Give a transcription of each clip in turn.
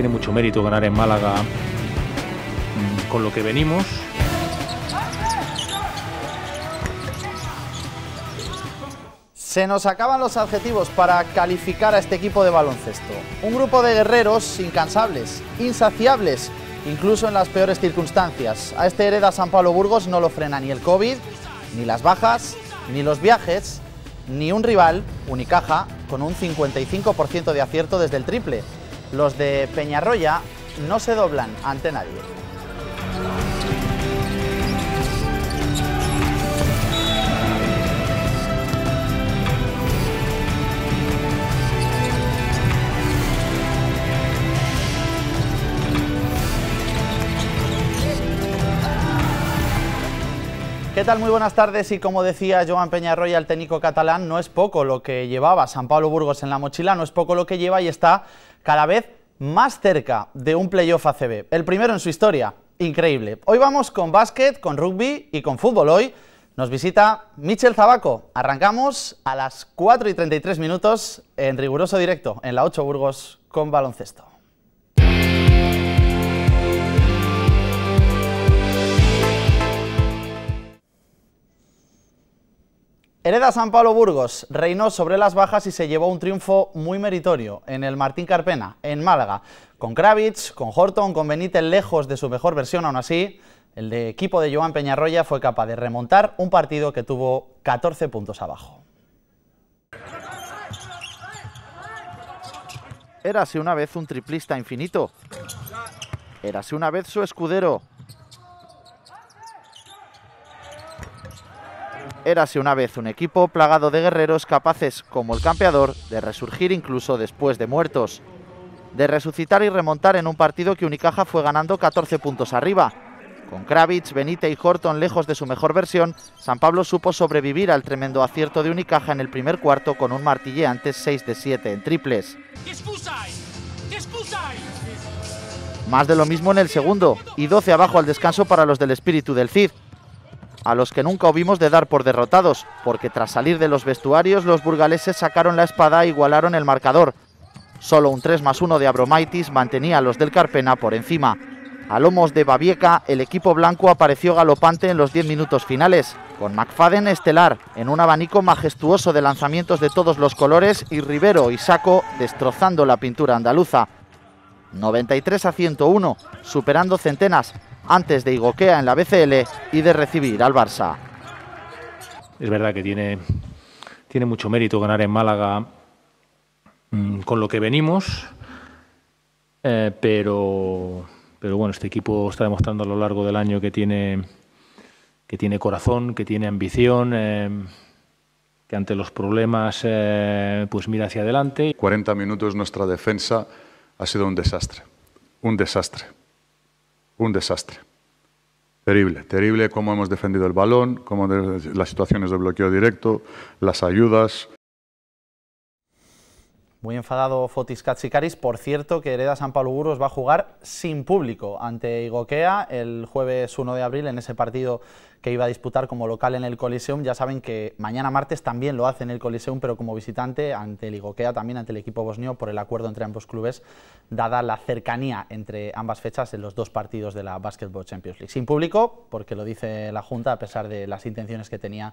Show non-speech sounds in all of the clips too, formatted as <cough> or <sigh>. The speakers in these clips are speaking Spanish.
tiene mucho mérito ganar en Málaga con lo que venimos. Se nos acaban los adjetivos para calificar a este equipo de baloncesto. Un grupo de guerreros incansables, insaciables, incluso en las peores circunstancias. A este hereda San Pablo Burgos no lo frena ni el COVID, ni las bajas, ni los viajes, ni un rival, Unicaja, con un 55% de acierto desde el triple. Los de Peñarroya no se doblan ante nadie. ¿Qué tal? Muy buenas tardes y como decía Joan Peñarroya, el técnico catalán, no es poco lo que llevaba San Pablo Burgos en la mochila, no es poco lo que lleva y está cada vez más cerca de un playoff ACB, el primero en su historia. Increíble. Hoy vamos con básquet, con rugby y con fútbol. Hoy nos visita Michel Zabaco. Arrancamos a las 4 y 33 minutos en riguroso directo en la 8 Burgos con baloncesto. Hereda San Pablo Burgos, reinó sobre las bajas y se llevó un triunfo muy meritorio en el Martín Carpena, en Málaga, con Kravitz, con Horton, con Benítez lejos de su mejor versión aún así, el de equipo de Joan Peñarroya fue capaz de remontar un partido que tuvo 14 puntos abajo. Érase una vez un triplista infinito. Érase una vez su escudero, Érase una vez un equipo plagado de guerreros capaces, como el campeador, de resurgir incluso después de muertos, de resucitar y remontar en un partido que Unicaja fue ganando 14 puntos arriba. Con Kravitz, Benítez y Horton lejos de su mejor versión, San Pablo supo sobrevivir al tremendo acierto de Unicaja en el primer cuarto con un martilleante 6 de 7 en triples. Más de lo mismo en el segundo, y 12 abajo al descanso para los del espíritu del Cid, a los que nunca hubimos de dar por derrotados, porque tras salir de los vestuarios los burgaleses sacaron la espada e igualaron el marcador. Solo un 3 más 1 de Abromaitis mantenía a los del Carpena por encima. A lomos de Babieca, el equipo blanco apareció galopante en los 10 minutos finales, con McFadden estelar, en un abanico majestuoso de lanzamientos de todos los colores y Rivero y Saco destrozando la pintura andaluza. 93 a 101, superando centenas, antes de Igoquea en la BCL y de recibir al Barça. Es verdad que tiene, mucho mérito ganar en Málaga mm, con lo que venimos, eh, pero, pero bueno, este equipo está demostrando a lo largo del año que tiene, que tiene corazón, que tiene ambición. Eh, que ante los problemas eh, pues mira hacia adelante. 40 minutos nuestra defensa ha sido un desastre, un desastre un desastre. Terrible, terrible cómo hemos defendido el balón, cómo las situaciones de bloqueo directo, las ayudas. Muy enfadado Fotis Katsikaris. Por cierto, que Hereda San Pablo Guros va a jugar sin público ante Igokea el jueves 1 de abril en ese partido que iba a disputar como local en el Coliseum. Ya saben que mañana martes también lo hace en el Coliseum, pero como visitante ante el Igoquea, también ante el equipo bosnio, por el acuerdo entre ambos clubes, dada la cercanía entre ambas fechas en los dos partidos de la Basketball Champions League. Sin público, porque lo dice la Junta, a pesar de las intenciones que tenía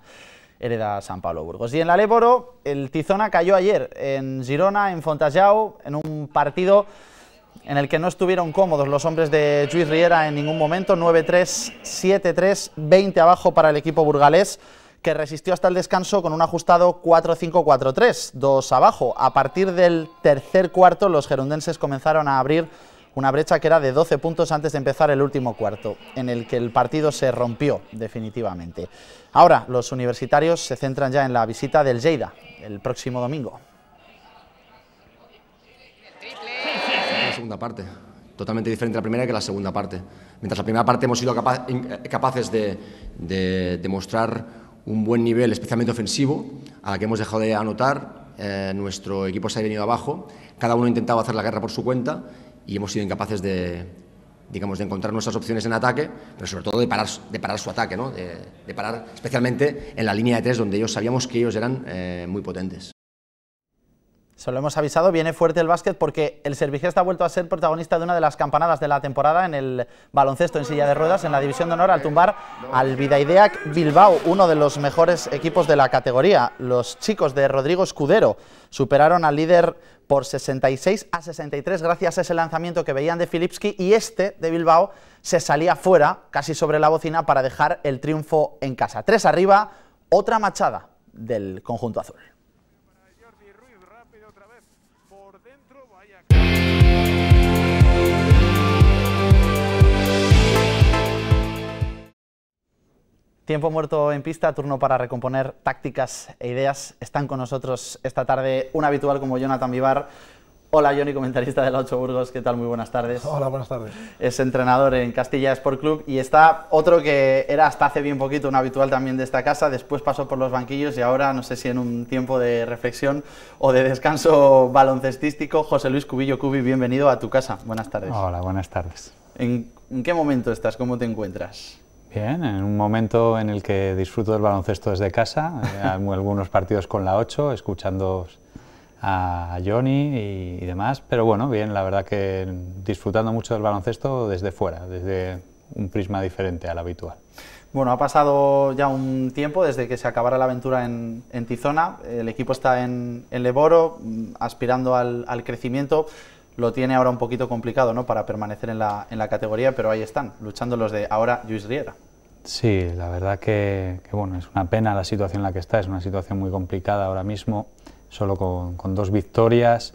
hereda San Pablo Burgos. Y en la Leboro, el Tizona cayó ayer en Girona, en Fontajau, en un partido en el que no estuvieron cómodos los hombres de Juiz Riera en ningún momento, 9-3, 7-3, 20 abajo para el equipo burgalés, que resistió hasta el descanso con un ajustado 4-5-4-3, 2 abajo. A partir del tercer cuarto, los gerundenses comenzaron a abrir una brecha que era de 12 puntos antes de empezar el último cuarto, en el que el partido se rompió definitivamente. Ahora, los universitarios se centran ya en la visita del Lleida, el próximo domingo. segunda parte. Totalmente diferente a la primera que la segunda parte. Mientras la primera parte hemos sido capaces de, demostrar un buen nivel, especialmente ofensivo, a la que hemos dejado de anotar, eh, nuestro equipo se ha venido abajo, cada uno ha intentado hacer la guerra por su cuenta y hemos sido incapaces de, digamos, de encontrar nuestras opciones en ataque, pero sobre todo de parar, de parar su ataque, ¿no? de, parar especialmente en la línea de tres, donde ellos sabíamos que ellos eran eh, muy potentes. Se lo hemos avisado, viene fuerte el básquet porque el Servigesta ha vuelto a ser protagonista de una de las campanadas de la temporada en el baloncesto en silla de ruedas en la división de honor al tumbar al Vidaideac Bilbao, uno de los mejores equipos de la categoría. Los chicos de Rodrigo Escudero superaron al líder por 66 a 63 gracias a ese lanzamiento que veían de Filipski y este de Bilbao se salía fuera, casi sobre la bocina, para dejar el triunfo en casa. Tres arriba, otra machada del conjunto azul. Tiempo muerto en pista, turno para recomponer tácticas e ideas. Están con nosotros esta tarde un habitual como Jonathan Vivar. Hola Johnny, comentarista de la 8 Burgos, ¿qué tal? Muy buenas tardes. Hola, buenas tardes. Es entrenador en Castilla Sport Club y está otro que era hasta hace bien poquito un habitual también de esta casa, después pasó por los banquillos y ahora no sé si en un tiempo de reflexión o de descanso baloncestístico, José Luis Cubillo Cubi, bienvenido a tu casa. Buenas tardes. Hola, buenas tardes. ¿En, en qué momento estás? ¿Cómo te encuentras? Bien, en un momento en el que disfruto del baloncesto desde casa, eh, <laughs> algunos partidos con la 8, escuchando a Johnny y, demás, pero bueno, bien, la verdad que disfrutando mucho del baloncesto desde fuera, desde un prisma diferente al habitual. Bueno, ha pasado ya un tiempo desde que se acabara la aventura en, Tizona, el equipo está en, en Leboro, mm, aspirando al crecimiento lo tiene ahora un poquito complicado ¿no? para permanecer en la, categoría, pero ahí están, luchando los de ahora Luis Riera. Sí, la verdad que, bueno, es una pena la situación en la que está, es una situación muy complicada ahora mismo, solo con, dos victorias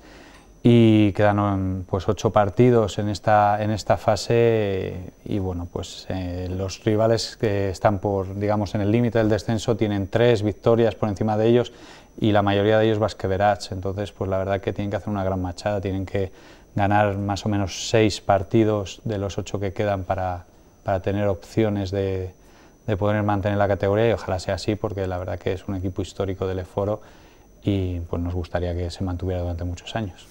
y quedan pues ocho partidos en esta, en esta fase y bueno, pues eh, los rivales que están por, digamos, en el límite del descenso tienen tres victorias por encima de ellos y la mayoría de ellos basqueverats, entonces pues la verdad que tienen que hacer una gran machada, tienen que ganar más o menos seis partidos de los ocho que quedan para, tener opciones de, de, poder mantener la categoría y ojalá sea así porque la verdad que es un equipo histórico del Eforo y pues nos gustaría que se mantuviera durante muchos años.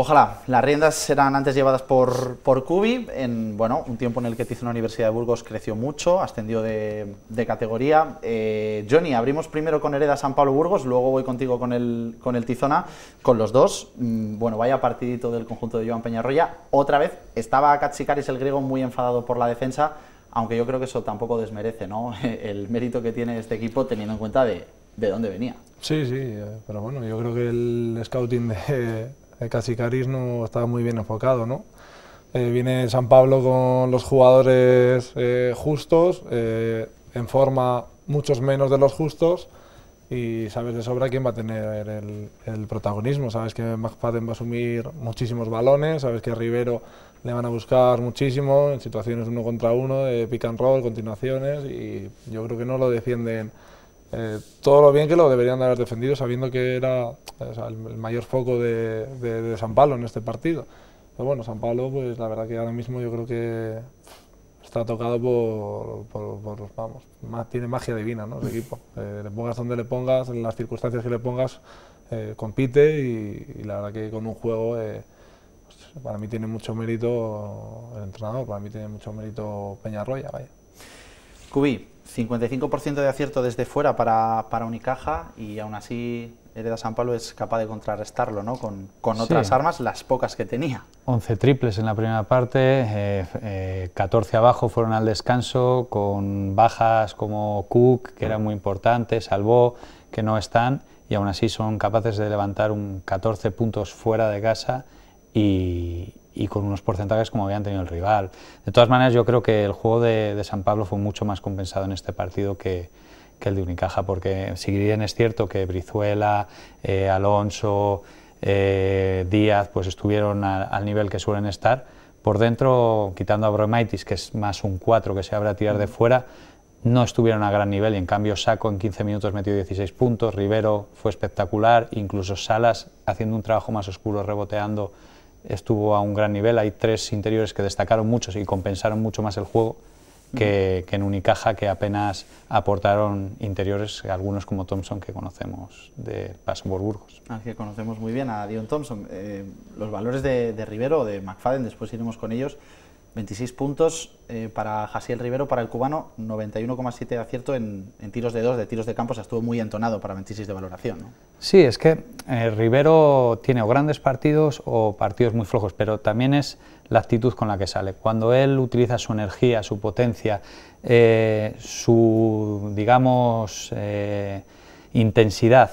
Ojalá, las riendas serán antes llevadas por, por Kubi, en bueno, un tiempo en el que Tizona Universidad de Burgos creció mucho, ascendió de, categoría. Eh, Johnny, abrimos primero con Hereda San Pablo Burgos, luego voy contigo con el, con el Tizona, con los dos. Mm, bueno, vaya partidito del conjunto de Joan Peñarroya. Otra vez estaba Katsikaris el griego muy enfadado por la defensa, aunque yo creo que eso tampoco desmerece ¿no? <laughs> el mérito que tiene este equipo teniendo en cuenta de, de dónde venía. Sí, sí, eh, pero bueno, yo creo que el scouting de Caris no estaba muy bien enfocado, ¿no? Eh, viene San Pablo con los jugadores eh, justos, eh, en forma muchos menos de los justos, y sabes de sobra quién va a tener el, protagonismo. Sabes que McFadden va a asumir muchísimos balones, sabes que Rivero le van a buscar muchísimo en situaciones uno contra uno, de pick and roll, continuaciones, y yo creo que no lo defienden eh, todo lo bien que lo deberían de haber defendido, sabiendo que era el, mayor foco de, San Pablo en este partido. Pero bueno, San Pablo, pues la verdad que ahora mismo yo creo que está tocado por, los vamos, tiene magia divina, ¿no? El equipo. Eh, le pongas donde le pongas, en las circunstancias que le pongas, eh, compite y, la verdad que con un juego pues, para mí tiene mucho mérito el entrenador, para mí tiene mucho mérito Peñarroya, vaya. Cubí, 55% de acierto desde fuera para, Unicaja y aún así Hereda San Pablo es capaz de contrarrestarlo ¿no? con, otras armas, las pocas que tenía. 11 triples en la primera parte, 14 eh, eh, abajo fueron al descanso, con bajas como Cook, que era muy importante, Salvó, que no están, y aún así son capaces de levantar un 14 puntos fuera de casa y, y con unos porcentajes como habían tenido el rival. De todas maneras, yo creo que el juego de, San Pablo fue mucho más compensado en este partido que, el de Unicaja, porque si bien es cierto que Brizuela, eh, Alonso, eh, Díaz, pues estuvieron al nivel que suelen estar, por dentro, quitando a Bromaitis, que es más un 4 que se habrá a tirar de fuera, no estuvieron a gran nivel y en cambio Saco en 15 minutos metió 16 puntos, Rivero fue espectacular, incluso Salas haciendo un trabajo más oscuro, reboteando estuvo a un gran nivel. Hay tres interiores que destacaron mucho y compensaron mucho más el juego que, en Unicaja, que apenas aportaron interiores, algunos como Thompson que conocemos de Paso por Burgos. Ah, que conocemos muy bien, a Dion Thompson. Eh, los valores de, de Rivero o de McFadden, después iremos con ellos, 26 puntos eh, para Jasiel Rivero, para el cubano, 91,7 de acierto en, tiros de dos, de tiros de campo, o sea, estuvo muy entonado para 26 de valoración. Sí, es que eh, Rivero tiene o grandes partidos o partidos muy flojos, pero también es la actitud con la que sale. Cuando él utiliza su energía, su potencia, eh, su, digamos, intensidad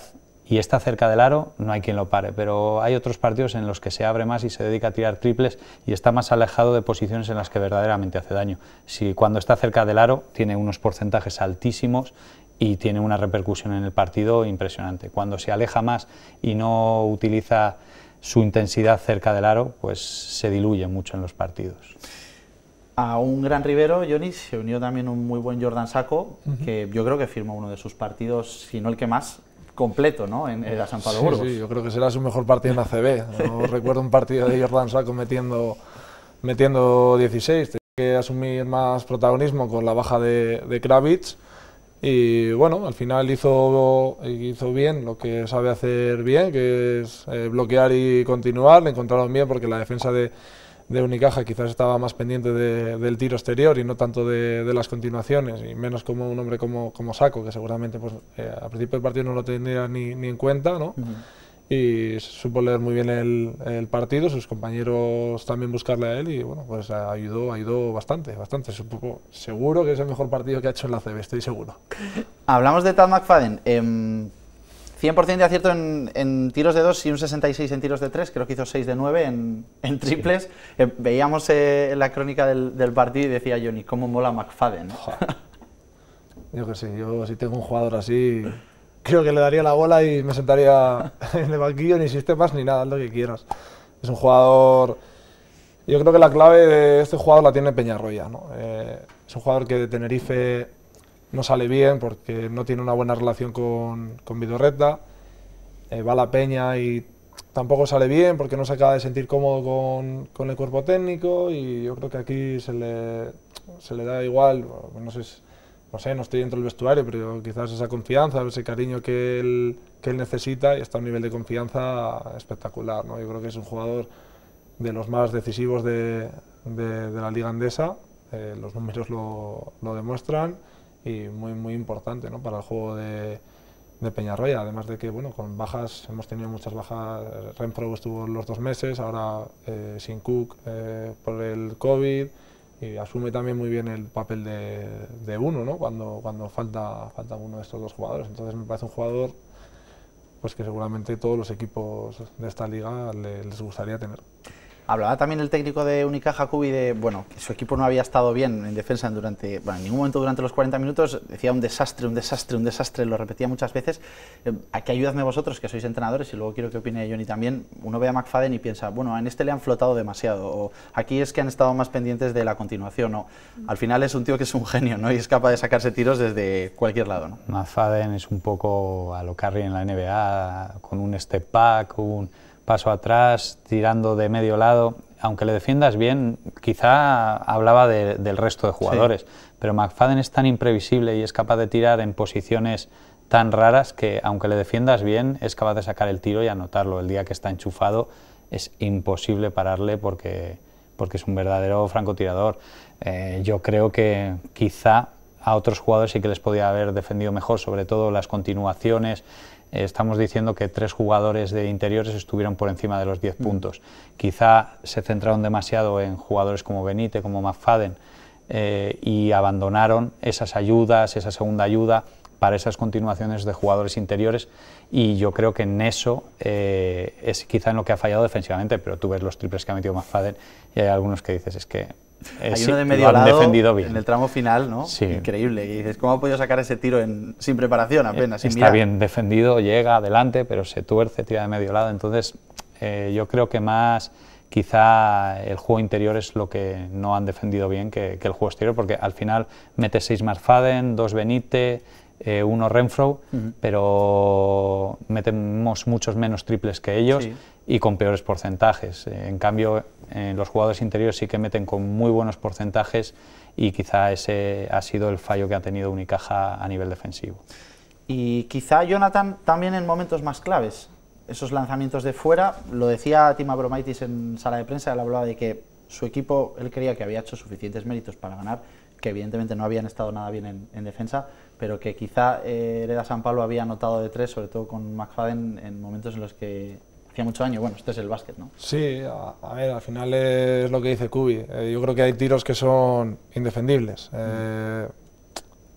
y está cerca del aro, no hay quien lo pare. Pero hay otros partidos en los que se abre más y se dedica a tirar triples y está más alejado de posiciones en las que verdaderamente hace daño. Si cuando está cerca del aro tiene unos porcentajes altísimos y tiene una repercusión en el partido impresionante. Cuando se aleja más y no utiliza su intensidad cerca del aro, pues se diluye mucho en los partidos. A un gran Rivero, Johnny, se unió también un muy buen Jordan Saco, que yo creo que firmó uno de sus partidos, si no el que más, completo ¿no? en, la San Pablo Burgos. Sí, sí, yo creo que será su mejor partido en la <laughs> No recuerdo un partido de Jordan Saco metiendo, 16. Tenía que asumir más protagonismo con la baja de, Kravitz. Y bueno, al final hizo, hizo bien lo que sabe hacer bien, que es eh, bloquear y continuar. Le encontraron bien porque la defensa de de Unicaja quizás estaba más pendiente del tiro exterior y no tanto de, las continuaciones y menos como un hombre como, como Saco, que seguramente pues, eh, al principio del partido no lo tenía ni, en cuenta y supo leer muy bien el, partido, sus compañeros también buscarle a él y bueno, pues ayudó, ayudó bastante, bastante. seguro que es el mejor partido que ha hecho en la CB, estoy seguro. Hablamos de Tad McFadden. Em, 100% de acierto en, tiros de 2 y un 66 en tiros de 3, creo que hizo 6 de 9 en, triples. Eh, veíamos eh, la crónica del, partido y decía Johnny, ¿cómo mola McFadden? Eh?". yo que sé, yo si tengo un jugador así, creo que le daría la bola y me sentaría <laughs> en el banquillo, ni sistemas, ni nada, lo que quieras. Es un jugador... Yo creo que la clave de este jugador la tiene Peñarroya. ¿no? es un jugador que de Tenerife no sale bien porque no tiene una buena relación con, con Vidorreta, eh, va a la peña y tampoco sale bien porque no se acaba de sentir cómodo con, con el cuerpo técnico y yo creo que aquí se le, se le da igual, no sé, no sé, no estoy dentro del vestuario, pero quizás esa confianza, ese cariño que él, que él necesita y está a un nivel de confianza espectacular. ¿no? Yo creo que es un jugador de los más decisivos de, de, la liga andesa, eh, los números lo, lo demuestran y muy, muy importante para el juego de, Peñarroya. Además de que, bueno, con bajas, hemos tenido muchas bajas. Renfro estuvo los dos meses, ahora eh, sin Cook eh, por el COVID. Y asume también muy bien el papel de, uno, Cuando, cuando falta, falta uno de estos dos jugadores. Entonces me parece un jugador pues que seguramente todos los equipos de esta liga les gustaría tener. Hablaba también el técnico de Unicaja, Cubi, de bueno, que su equipo no había estado bien en defensa durante, en ningún momento durante los 40 minutos, decía un desastre, un desastre, un desastre, lo repetía muchas veces. Eh, aquí ayudadme vosotros, que sois entrenadores, y luego quiero que opine Johnny también. Uno ve a McFadden y piensa, bueno, en este le han flotado demasiado, o aquí es que han estado más pendientes de la continuación, o al final es un tío que es un genio, ¿no? Y es capaz de sacarse tiros desde cualquier lado, ¿no? McFadden es un poco a lo Curry en la NBA, con un step back, un paso atrás, tirando de medio lado, aunque le defiendas bien, quizá hablaba del resto de jugadores, pero McFadden es tan imprevisible y es capaz de tirar en posiciones tan raras que aunque le defiendas bien, es capaz de sacar el tiro y anotarlo. El día que está enchufado es imposible pararle porque, porque es un verdadero francotirador. Eh, yo creo que quizá a otros jugadores sí que les podía haber defendido mejor, sobre todo las continuaciones, estamos diciendo que tres jugadores de interiores estuvieron por encima de los 10 mm. puntos. Quizá se centraron demasiado en jugadores como Benítez, como McFadden, eh, y abandonaron esas ayudas, esa segunda ayuda, para esas continuaciones de jugadores interiores y yo creo que en eso eh, es quizá en lo que ha fallado defensivamente, pero tú ves los triples que ha metido McFadden y hay algunos que dices es que eh, Hay uno de medio lado defendido bien. en el tramo final, ¿no? Increíble. Y dices, ¿cómo ha podido sacar ese tiro en, sin preparación apenas? está bien defendido, llega adelante, pero se tuerce, tira de medio lado. Entonces, eh, yo creo que más quizá el juego interior es lo que no han defendido bien que, el juego exterior, porque al final mete seis Marfaden, dos Benite... Eh, uno Renfro, pero metemos muchos menos triples que ellos y con peores porcentajes. Eh, en cambio, los jugadores interiores sí que meten con muy buenos porcentajes y quizá ese ha sido el fallo que ha tenido Unicaja a nivel defensivo. Y quizá Jonathan también en momentos más claves, esos lanzamientos de fuera, lo decía Tima Bromaitis en sala de prensa, él hablaba de que su equipo, él creía que había hecho suficientes méritos para ganar, que evidentemente no habían estado nada bien en, defensa, pero que quizá eh, Hereda San Pablo había anotado de tres, sobre todo con McFadden, en momentos en los que hacía mucho daño. Bueno, este es el básquet, ¿no? Sí, a, ver, al final es lo que dice Kubi. Eh, yo creo que hay tiros que son indefendibles. Eh,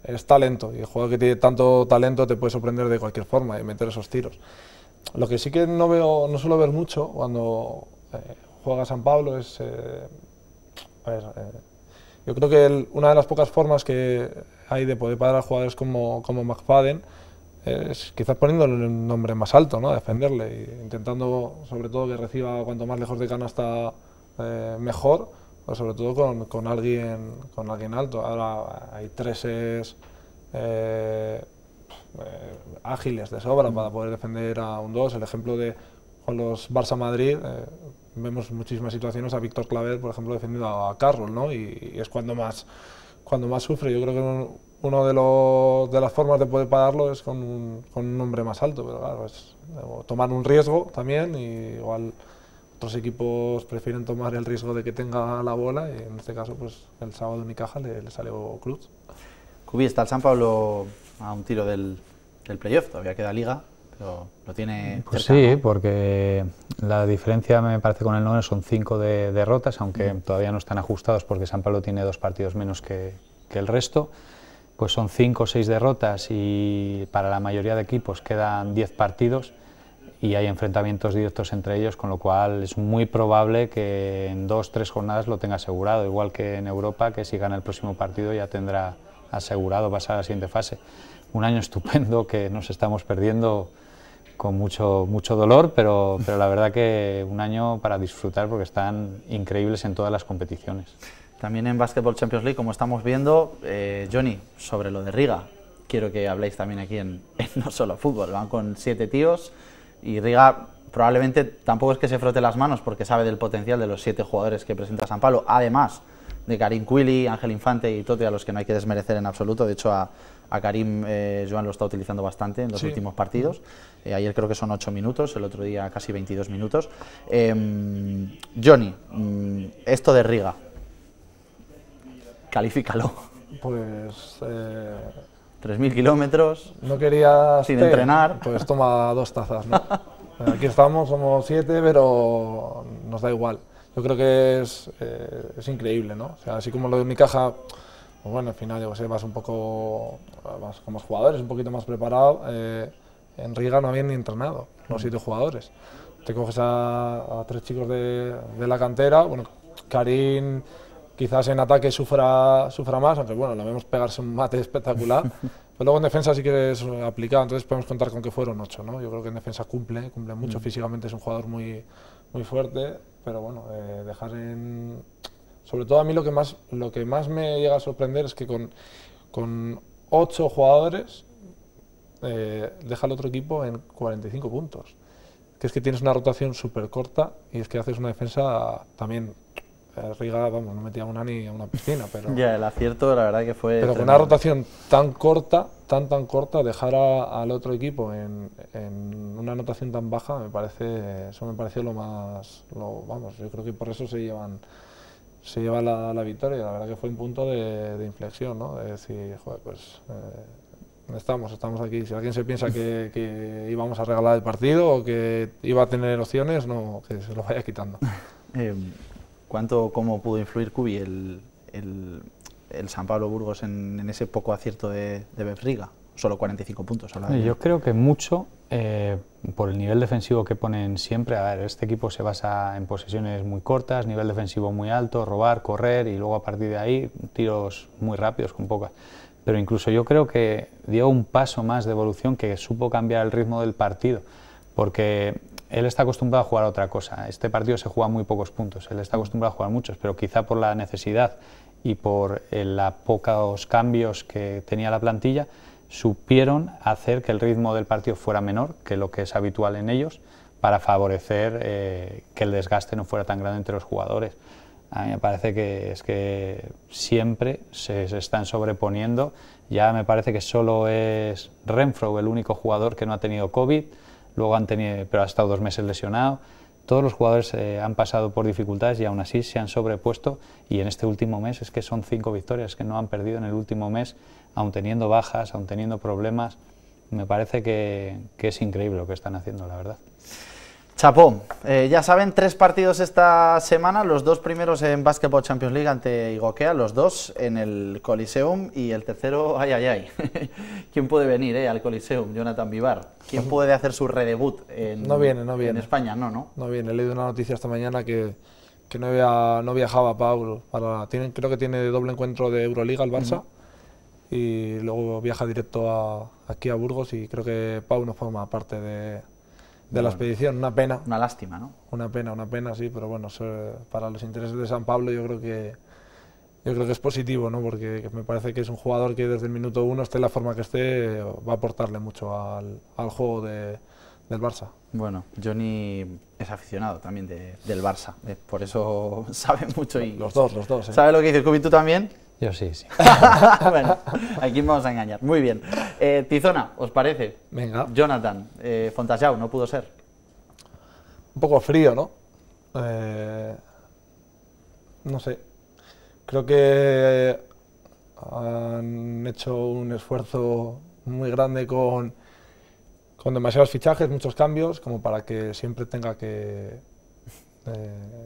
es talento, y el jugador que tiene tanto talento te puede sorprender de cualquier forma y meter esos tiros. Lo que sí que no veo, no suelo ver mucho cuando juega San Pablo es... Yo creo que una de las pocas formas que hay de poder parar a jugadores como, como McFadden es quizás poniéndole un nombre más alto, ¿no? defenderle, intentando sobre todo que reciba cuanto más lejos de canasta está eh, mejor, pero sobre todo con, alguien, con alguien alto. Ahora hay treses eh, eh, ágiles de sobra mm. para poder defender a un 2. El ejemplo de con los Barça-Madrid, vemos muchísimas situaciones a Víctor Claver, por ejemplo, defendiendo a Carroll, ¿no? Y, es cuando más, cuando más sufre. Yo creo que una de, de las formas de poder pararlo es con un, con un hombre más alto, pero claro, es tomar un riesgo también y igual otros equipos prefieren tomar el riesgo de que tenga la bola y en este caso pues el sábado mi caja le salió Cruz. Cubi, está el San Pablo a un tiro del, del playoff, todavía queda liga, ¿Lo, tiene Pues sí, porque la diferencia me parece con el 9... son cinco de, derrotas, aunque mm. todavía no están ajustados porque San Pablo tiene dos partidos menos que, que el resto. Pues son cinco o seis derrotas y para la mayoría de equipos quedan 10 partidos y hay enfrentamientos directos entre ellos, con lo cual es muy probable que en dos, tres jornadas lo tenga asegurado, igual que en Europa, que si gana el próximo partido ya tendrá asegurado pasar a la siguiente fase. Un año <laughs> estupendo que nos estamos perdiendo con mucho, mucho dolor, pero, pero la verdad que un año para disfrutar porque están increíbles en todas las competiciones. También en Basketball Champions League, como estamos viendo, eh, Johnny, sobre lo de Riga, quiero que habléis también aquí <laughs> en, No Solo Fútbol. Van con siete tíos y Riga probablemente tampoco es que se frote las manos porque sabe del potencial de los siete jugadores que presenta San Pablo, además de Karim Quili, Ángel Infante y Tote, a los que no hay que desmerecer en absoluto. De hecho, a, a Karim eh, Joan lo está utilizando bastante en los últimos partidos. Eh, ayer creo que son 8 minutos, el otro día casi 22 minutos. Em, Johnny, mm, esto de Riga, califícalo. Pues... 3.000 eh, kilómetros. No quería... Sin entrenar. Pues toma dos tazas, ¿no? Aquí estamos, somos siete, pero nos da igual. Yo creo que es, es increíble, ¿no? O sea, así como lo de mi caja pues bueno, al final yo sé, vas un poco más, como jugadores, un poquito más preparado. Eh, en Riga no habían ni entrenado, no ha sido jugadores. Te coges a, tres chicos de, la cantera, bueno, Karim quizás en ataque sufra, sufra más, aunque bueno, lo vemos pegarse un mate <laughs> espectacular, pero luego en defensa sí que es aplicado, entonces podemos contar con que fueron ocho, ¿no? Yo creo que en defensa cumple, cumple mucho, mm. físicamente es un jugador muy, muy fuerte, pero bueno, eh, dejar en, sobre todo a mí lo que más, lo que más me llega a sorprender es que con, con ocho jugadores eh, deja al otro equipo en 45 puntos. Que es que tienes una rotación súper corta y es que haces una defensa también eh, Riga, vamos, no metía una ni a una piscina, pero... Ya, el acierto la verdad que fue... Pero con una rotación tan corta, tan tan corta, dejar al otro equipo en, una anotación tan baja, me parece, eso me pareció lo más... Lo, vamos, yo creo que por eso se llevan se lleva la, la victoria. La verdad que fue un punto de, inflexión, ¿no? De decir, joder, pues eh, estamos, estamos aquí. Si alguien se piensa que, íbamos a regalar el partido o que iba a tener opciones, no, que se lo vaya quitando. <laughs> Eh, ¿Cuánto, cómo pudo influir Cubi el, el, el San Pablo Burgos en, en, ese poco acierto de, de Befriga? Solo 45 puntos. A Yo creo que mucho eh, por el nivel defensivo que ponen siempre, a ver, este equipo se basa en posesiones muy cortas, nivel defensivo muy alto, robar, correr y luego a partir de ahí tiros muy rápidos con pocas. Pero incluso yo creo que dio un paso más de evolución que supo cambiar el ritmo del partido, porque él está acostumbrado a jugar otra cosa. Este partido se juega muy pocos puntos, él está acostumbrado a jugar muchos, pero quizá por la necesidad y por eh, los pocos cambios que tenía la plantilla, supieron hacer que el ritmo del partido fuera menor que lo que es habitual en ellos para favorecer eh, que el desgaste no fuera tan grande entre los jugadores. A mí me parece que es que siempre se, están sobreponiendo. Ya me parece que solo es Renfro el único jugador que no ha tenido COVID, luego han tenido, pero ha estado dos meses lesionado todos los jugadores eh, han pasado por dificultades y aún así se han sobrepuesto y en este último mes es que son cinco victorias que no han perdido en el último mes, aún teniendo bajas, aún teniendo problemas. Me parece que es increíble lo que están haciendo, la verdad. Chapó, eh, ya saben, tres partidos esta semana, los dos primeros en Basketball Champions League ante Igoquea, los dos en el Coliseum y el tercero, ay, ay, ay. <laughs> ¿Quién puede venir eh, al Coliseum? Jonathan Vivar. ¿Quién <laughs> puede hacer su redebut en, no viene, no viene. España? No, no. No viene, he leído una noticia esta mañana que, no, viajaba Pablo. creo que tiene doble encuentro de Euroliga el Barça. y luego viaja directo a, aquí a Burgos y creo que Pau no forma parte de, de la expedición, una pena. Una lástima, ¿no? Una pena, una pena, sí, pero bueno, eh, para los intereses de San Pablo yo creo que yo creo que es positivo, ¿no? Porque me parece que es un jugador que desde el minuto uno, esté la forma que esté, va a aportarle mucho al, al juego de, del Barça. Bueno, Johnny es aficionado también de, del Barça, eh, por eso <laughs> sabe mucho y... Los dos, los dos. ¿eh? ¿Sabe lo que dice cubito tú también? Yo sí, sí. <laughs> bueno, aquí vamos a engañar. Muy bien. Eh, Tizona, ¿os parece? Venga. Jonathan, eh, Fontajau, no pudo ser. Un poco frío, ¿no? Eh, no sé. Creo que eh, han hecho un esfuerzo muy grande con, demasiados fichajes, muchos cambios, como para que siempre tenga que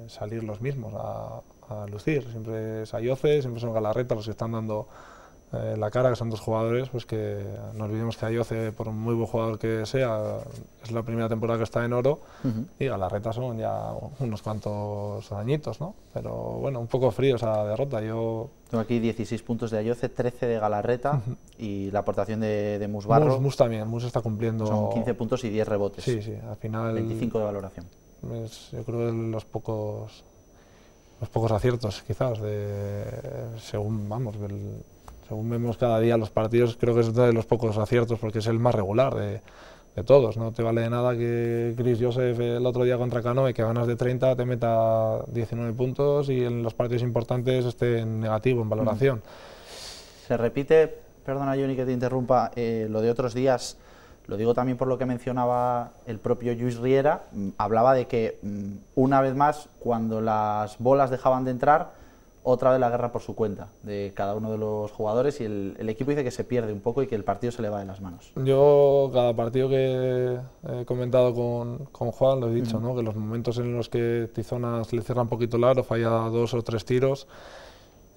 salir los mismos a, lucir. Siempre es Ayoce, siempre son Galarreta los que están dando eh, la cara, que son dos jugadores, pues que no olvidemos que Ayoce, por muy buen jugador que sea, es la primera temporada que está en oro y Galarreta son ya unos cuantos añitos, ¿no? Pero bueno, un poco frío esa derrota. Yo tengo aquí 16 puntos de Ayoce, 13 de Galarreta y la aportación de, de Musbarro. Mus, también, Mus está cumpliendo. Son 15 puntos y 10 rebotes. Sí, sí, al final. 25 de valoración. yo creo que los pocos los pocos aciertos, quizás, de, según, vamos, según vemos cada día los partidos, creo que es uno de los pocos aciertos porque es el más regular de, todos. No te vale de nada que Chris Joseph el otro día contra Canoe, que ganas de 30, te meta 19 puntos y en los partidos importantes esté en negativo, en valoración. Mm. Se repite, perdona Johnny que te interrumpa, eh, lo de otros días lo digo también por lo que mencionaba el propio Luis Riera, mm, hablaba de que mm, una vez más, cuando las bolas dejaban de entrar, otra vez la guerra por su cuenta de cada uno de los jugadores y el, equipo dice que se pierde un poco y que el partido se le va de las manos. Yo cada partido que he comentado con, con Juan lo he dicho, ¿no? que los momentos en los que Tizona se le cierra un poquito largo, falla dos o tres tiros,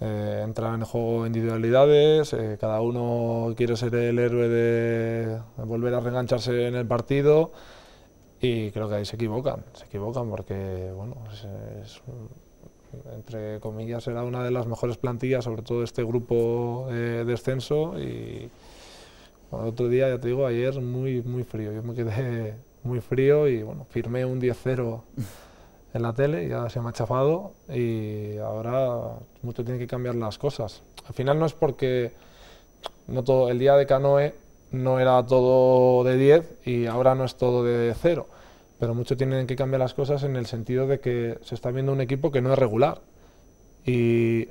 eh, entran en juego individualidades, eh, cada uno quiere ser el héroe de volver a reengancharse en el partido y creo que ahí se equivocan, se equivocan porque, bueno, entre comillas era una de las mejores plantillas, sobre todo este grupo de descenso y otro día, ya te digo, ayer muy, muy frío, yo me quedé muy frío y bueno, firmé un 10-0. <laughs> en la tele, ya se me ha chafado y ahora mucho tiene que cambiar las cosas. Al final no es porque no todo, el día de Canoe no era todo de 10 y ahora no es todo de 0, pero mucho tienen que cambiar las cosas en el sentido de que se está viendo un equipo que no es regular y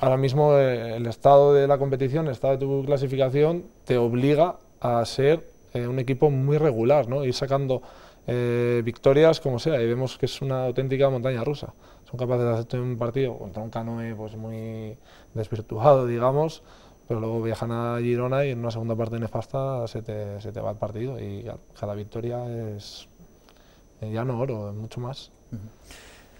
ahora mismo eh, el estado de la competición, el estado de tu clasificación te obliga a ser eh, un equipo muy regular, ¿no? ir sacando eh, victorias, como sea, y vemos que es una auténtica montaña rusa. Son capaces de hacerte un partido contra un Canoe pues, muy desvirtuado, digamos, pero luego viajan a Girona y en una segunda parte nefasta se te, se te va el partido y cada victoria es eh, ya no oro, mucho más.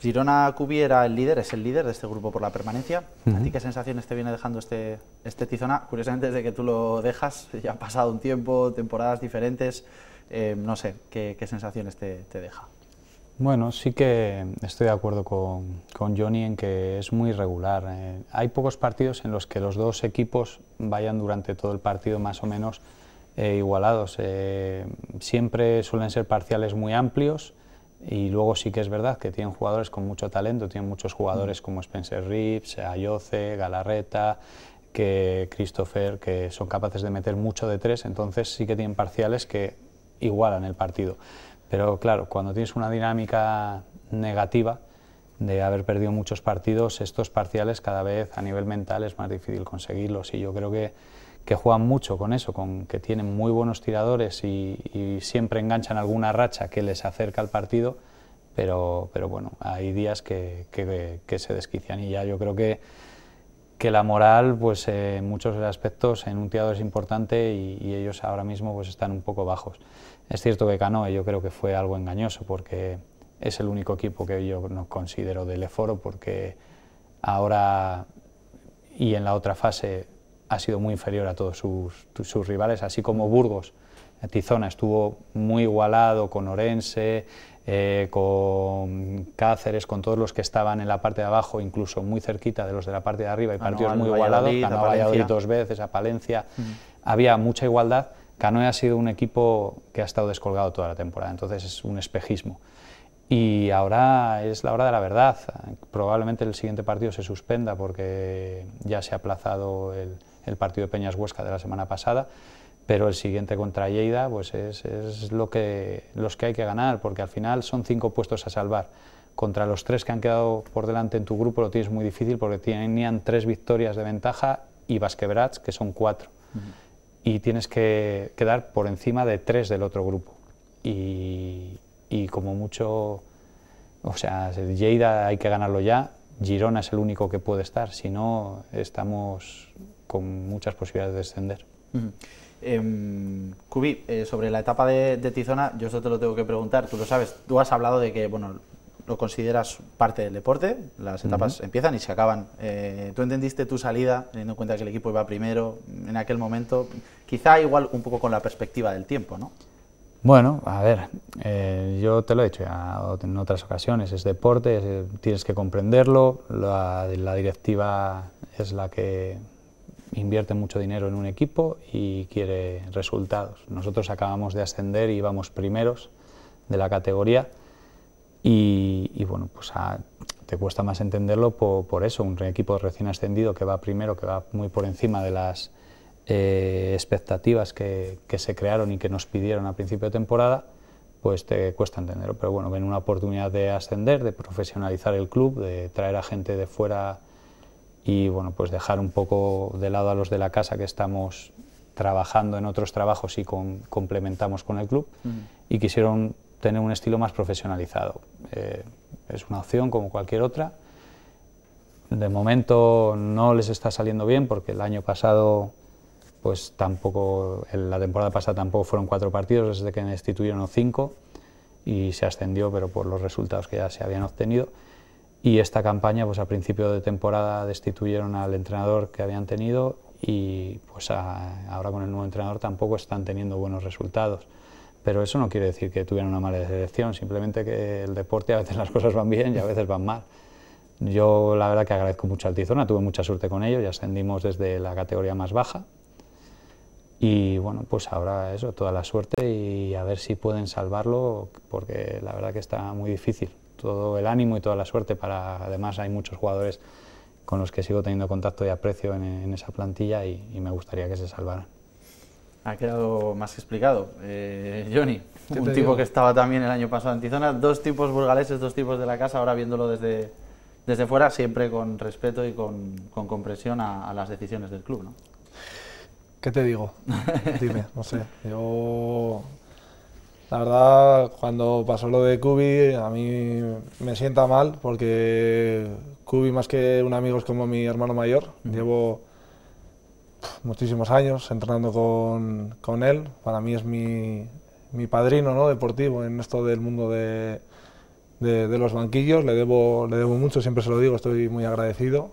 Girona cubiera era el líder, es el líder de este grupo por la permanencia. ¿A ti qué sensaciones te viene dejando este, este Tizona? Curiosamente, desde que tú lo dejas, ya ha pasado un tiempo, temporadas diferentes. Em, no sé, ¿qué, sensaciones te, deja? Bueno, sí que estoy de acuerdo con, Johnny en que es muy regular. Eh. hay pocos partidos en los que los dos equipos vayan durante todo el partido más o menos eh, igualados. Eh. siempre suelen ser parciales muy amplios y luego sí que es verdad que tienen jugadores con mucho talento, tienen muchos jugadores mm. como Spencer Reeves, Ayoce, Galarreta, que Christopher, que son capaces de meter mucho de tres, entonces sí que tienen parciales que igual en el partido. Pero claro, cuando tienes una dinámica negativa de haber perdido muchos partidos, estos parciales cada vez a nivel mental es más difícil conseguirlos y yo creo que, que juegan mucho con eso, con que tienen muy buenos tiradores y, siempre enganchan alguna racha que les acerca al partido, pero, pero bueno, hay días que, que se desquician y ya yo creo que que la moral, pues eh, en muchos aspectos en un tirador es importante y, ellos ahora mismo pues están un poco bajos. Es cierto que Canoe yo creo que fue algo engañoso porque es el único equipo que yo no considero del Eforo porque ahora y en la otra fase ha sido muy inferior a todos sus, sus rivales, así como Burgos. Tizona estuvo muy igualado con Orense, eh, con Cáceres, con todos los que estaban en la parte de abajo, incluso muy cerquita de los de la parte de arriba, y partidos muy igualados, ganó a Valladolid dos veces, a Palencia, mm. había mucha igualdad. Canoe ha sido un equipo que ha estado descolgado toda la temporada, entonces es un espejismo. Y ahora es la hora de la verdad. Probablemente el siguiente partido se suspenda porque ya se ha aplazado el, el partido de Peñas Huesca de la semana pasada pero el siguiente contra Lleida pues es, lo que, los que hay que ganar, porque al final son cinco puestos a salvar. Contra los tres que han quedado por delante en tu grupo lo tienes muy difícil porque tenían tres victorias de ventaja y Vasquebrats que son cuatro. Y tienes que quedar por encima de tres del otro grupo. Y, como mucho, o sea, Lleida hay que ganarlo ya, Girona es el único que puede estar, si no estamos con muchas posibilidades de descender. Em, Kubi, eh, sobre la etapa de, Tizona, yo eso te lo tengo que preguntar, tú lo sabes, tú has hablado de que, bueno, lo consideras parte del deporte, las etapas empiezan y se acaban. Eh, ¿Tú entendiste tu salida, teniendo en cuenta que el equipo iba primero en aquel momento? Quizá igual un poco con la perspectiva del tiempo, ¿no? Bueno, a ver, eh, yo te lo he dicho ya en otras ocasiones, es deporte, tienes que comprenderlo, la, directiva es la que invierte mucho dinero en un equipo y quiere resultados. Nosotros acabamos de ascender y vamos primeros de la categoría y, bueno, pues ah, te cuesta más entenderlo por, eso, un equipo recién ascendido que va primero, que va muy por encima de las eh, expectativas que, que se crearon y que nos pidieron a principio de temporada, pues te cuesta entenderlo. Pero bueno, ven una oportunidad de ascender, de profesionalizar el club, de traer a gente de fuera y bueno, pues dejar un poco de lado a los de la casa que estamos trabajando en otros trabajos y complementamos con el club y quisieron tener un estilo más profesionalizado. Eh, es una opción como cualquier otra. De momento no les está saliendo bien porque el año pasado, pues tampoco, la temporada pasada tampoco fueron cuatro partidos, desde que instituyeron cinco y se ascendió, pero por los resultados que ya se habían obtenido. Y esta campaña, pues a principio de temporada destituyeron al entrenador que habían tenido y pues ahora con el nuevo entrenador tampoco están teniendo buenos resultados. Pero eso no quiere decir que tuvieran una mala selección, simplemente que el deporte a veces <laughs> las cosas van bien y a veces van mal. Yo la verdad que agradezco mucho al Tizona, tuve mucha suerte con ellos y ascendimos desde la categoría más baja. Y bueno, pues ahora eso, toda la suerte y a ver si pueden salvarlo, porque la verdad que está muy difícil todo el ánimo y toda la suerte para, además hay muchos jugadores con los que sigo teniendo contacto y aprecio en, esa plantilla y, me gustaría que se salvaran. Ha quedado más que explicado. Eh, Johnny, un tipo que estaba también el año pasado en Tizona, dos tipos burgaleses, dos tipos de la casa, ahora viéndolo desde, desde fuera, siempre con respeto y con, con compresión a, las decisiones del club. ¿no? ¿Qué te digo? <laughs> Dime, no sé. Yo la verdad, cuando pasó lo de Kubi, a mí me sienta mal porque Kubi, más que un amigo, es como mi hermano mayor. Llevo muchísimos años entrenando con, él. Para mí es mi, padrino ¿no? deportivo en esto del mundo de, los banquillos. Le debo, le debo mucho, siempre se lo digo, estoy muy agradecido.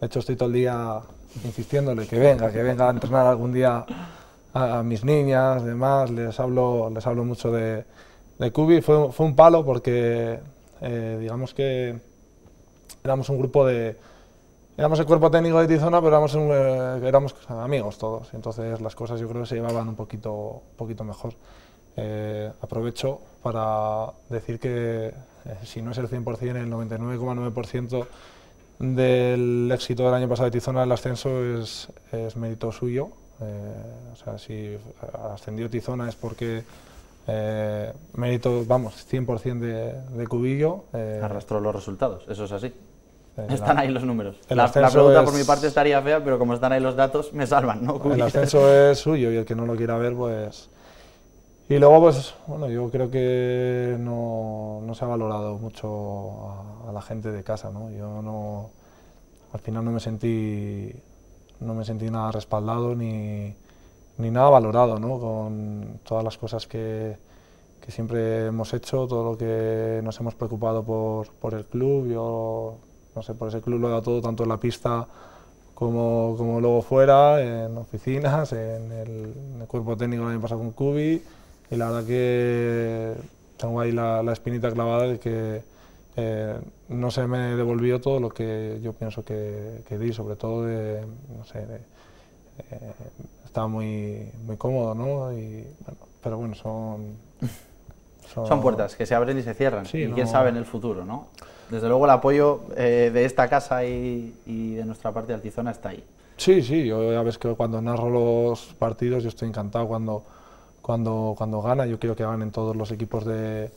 De hecho, estoy todo el día insistiéndole que venga, que venga a entrenar algún día a, mis niñas, demás, les hablo, les hablo mucho de, de Kubi. Fue, un palo porque, eh, digamos que éramos un grupo de... Éramos el cuerpo técnico de Tizona, pero eh, éramos, amigos todos. Entonces las cosas yo creo que se llevaban un poquito, poquito mejor. Eh, aprovecho para decir que si no es el 100%, el 99,9% del éxito del año pasado de Tizona, el ascenso es, es mérito suyo, eh, o sea, si ascendió Tizona es porque eh, mérito, vamos, 100% de, Cubillo. Eh. Arrastró los resultados, eso es así. Están ahí los números. La, pregunta por mi parte estaría fea, pero como están ahí los datos, me salvan, ¿no? El ascenso es suyo y el que no lo quiera ver, pues... Y luego, pues, bueno, yo creo que no, se ha valorado mucho a, la gente de casa, ¿no? Yo no... Al final no me sentí no me sentí nada respaldado ni, nada valorado, Con todas las cosas que, siempre hemos hecho, todo lo que nos hemos preocupado por, el club, yo, no sé, por ese club lo he dado todo, tanto en la pista como, como luego fuera, en oficinas, en el, cuerpo técnico me año pasado con CUBY y la verdad que tengo ahí la espinita clavada de que eh, no se me devolvió todo lo que yo pienso que, que di, sobre todo de, no sé, eh, estaba muy, muy cómodo, ¿no? pero bueno, <laughs> son, son, puertas que se abren y se cierran, y quién sabe en el futuro, ¿no? Desde luego el apoyo eh, de esta casa y, de nuestra parte de Altizona está ahí. Sí, sí, yo ya ves que cuando narro los partidos yo estoy encantado cuando, cuando, cuando gana, yo quiero que ganen todos los equipos de,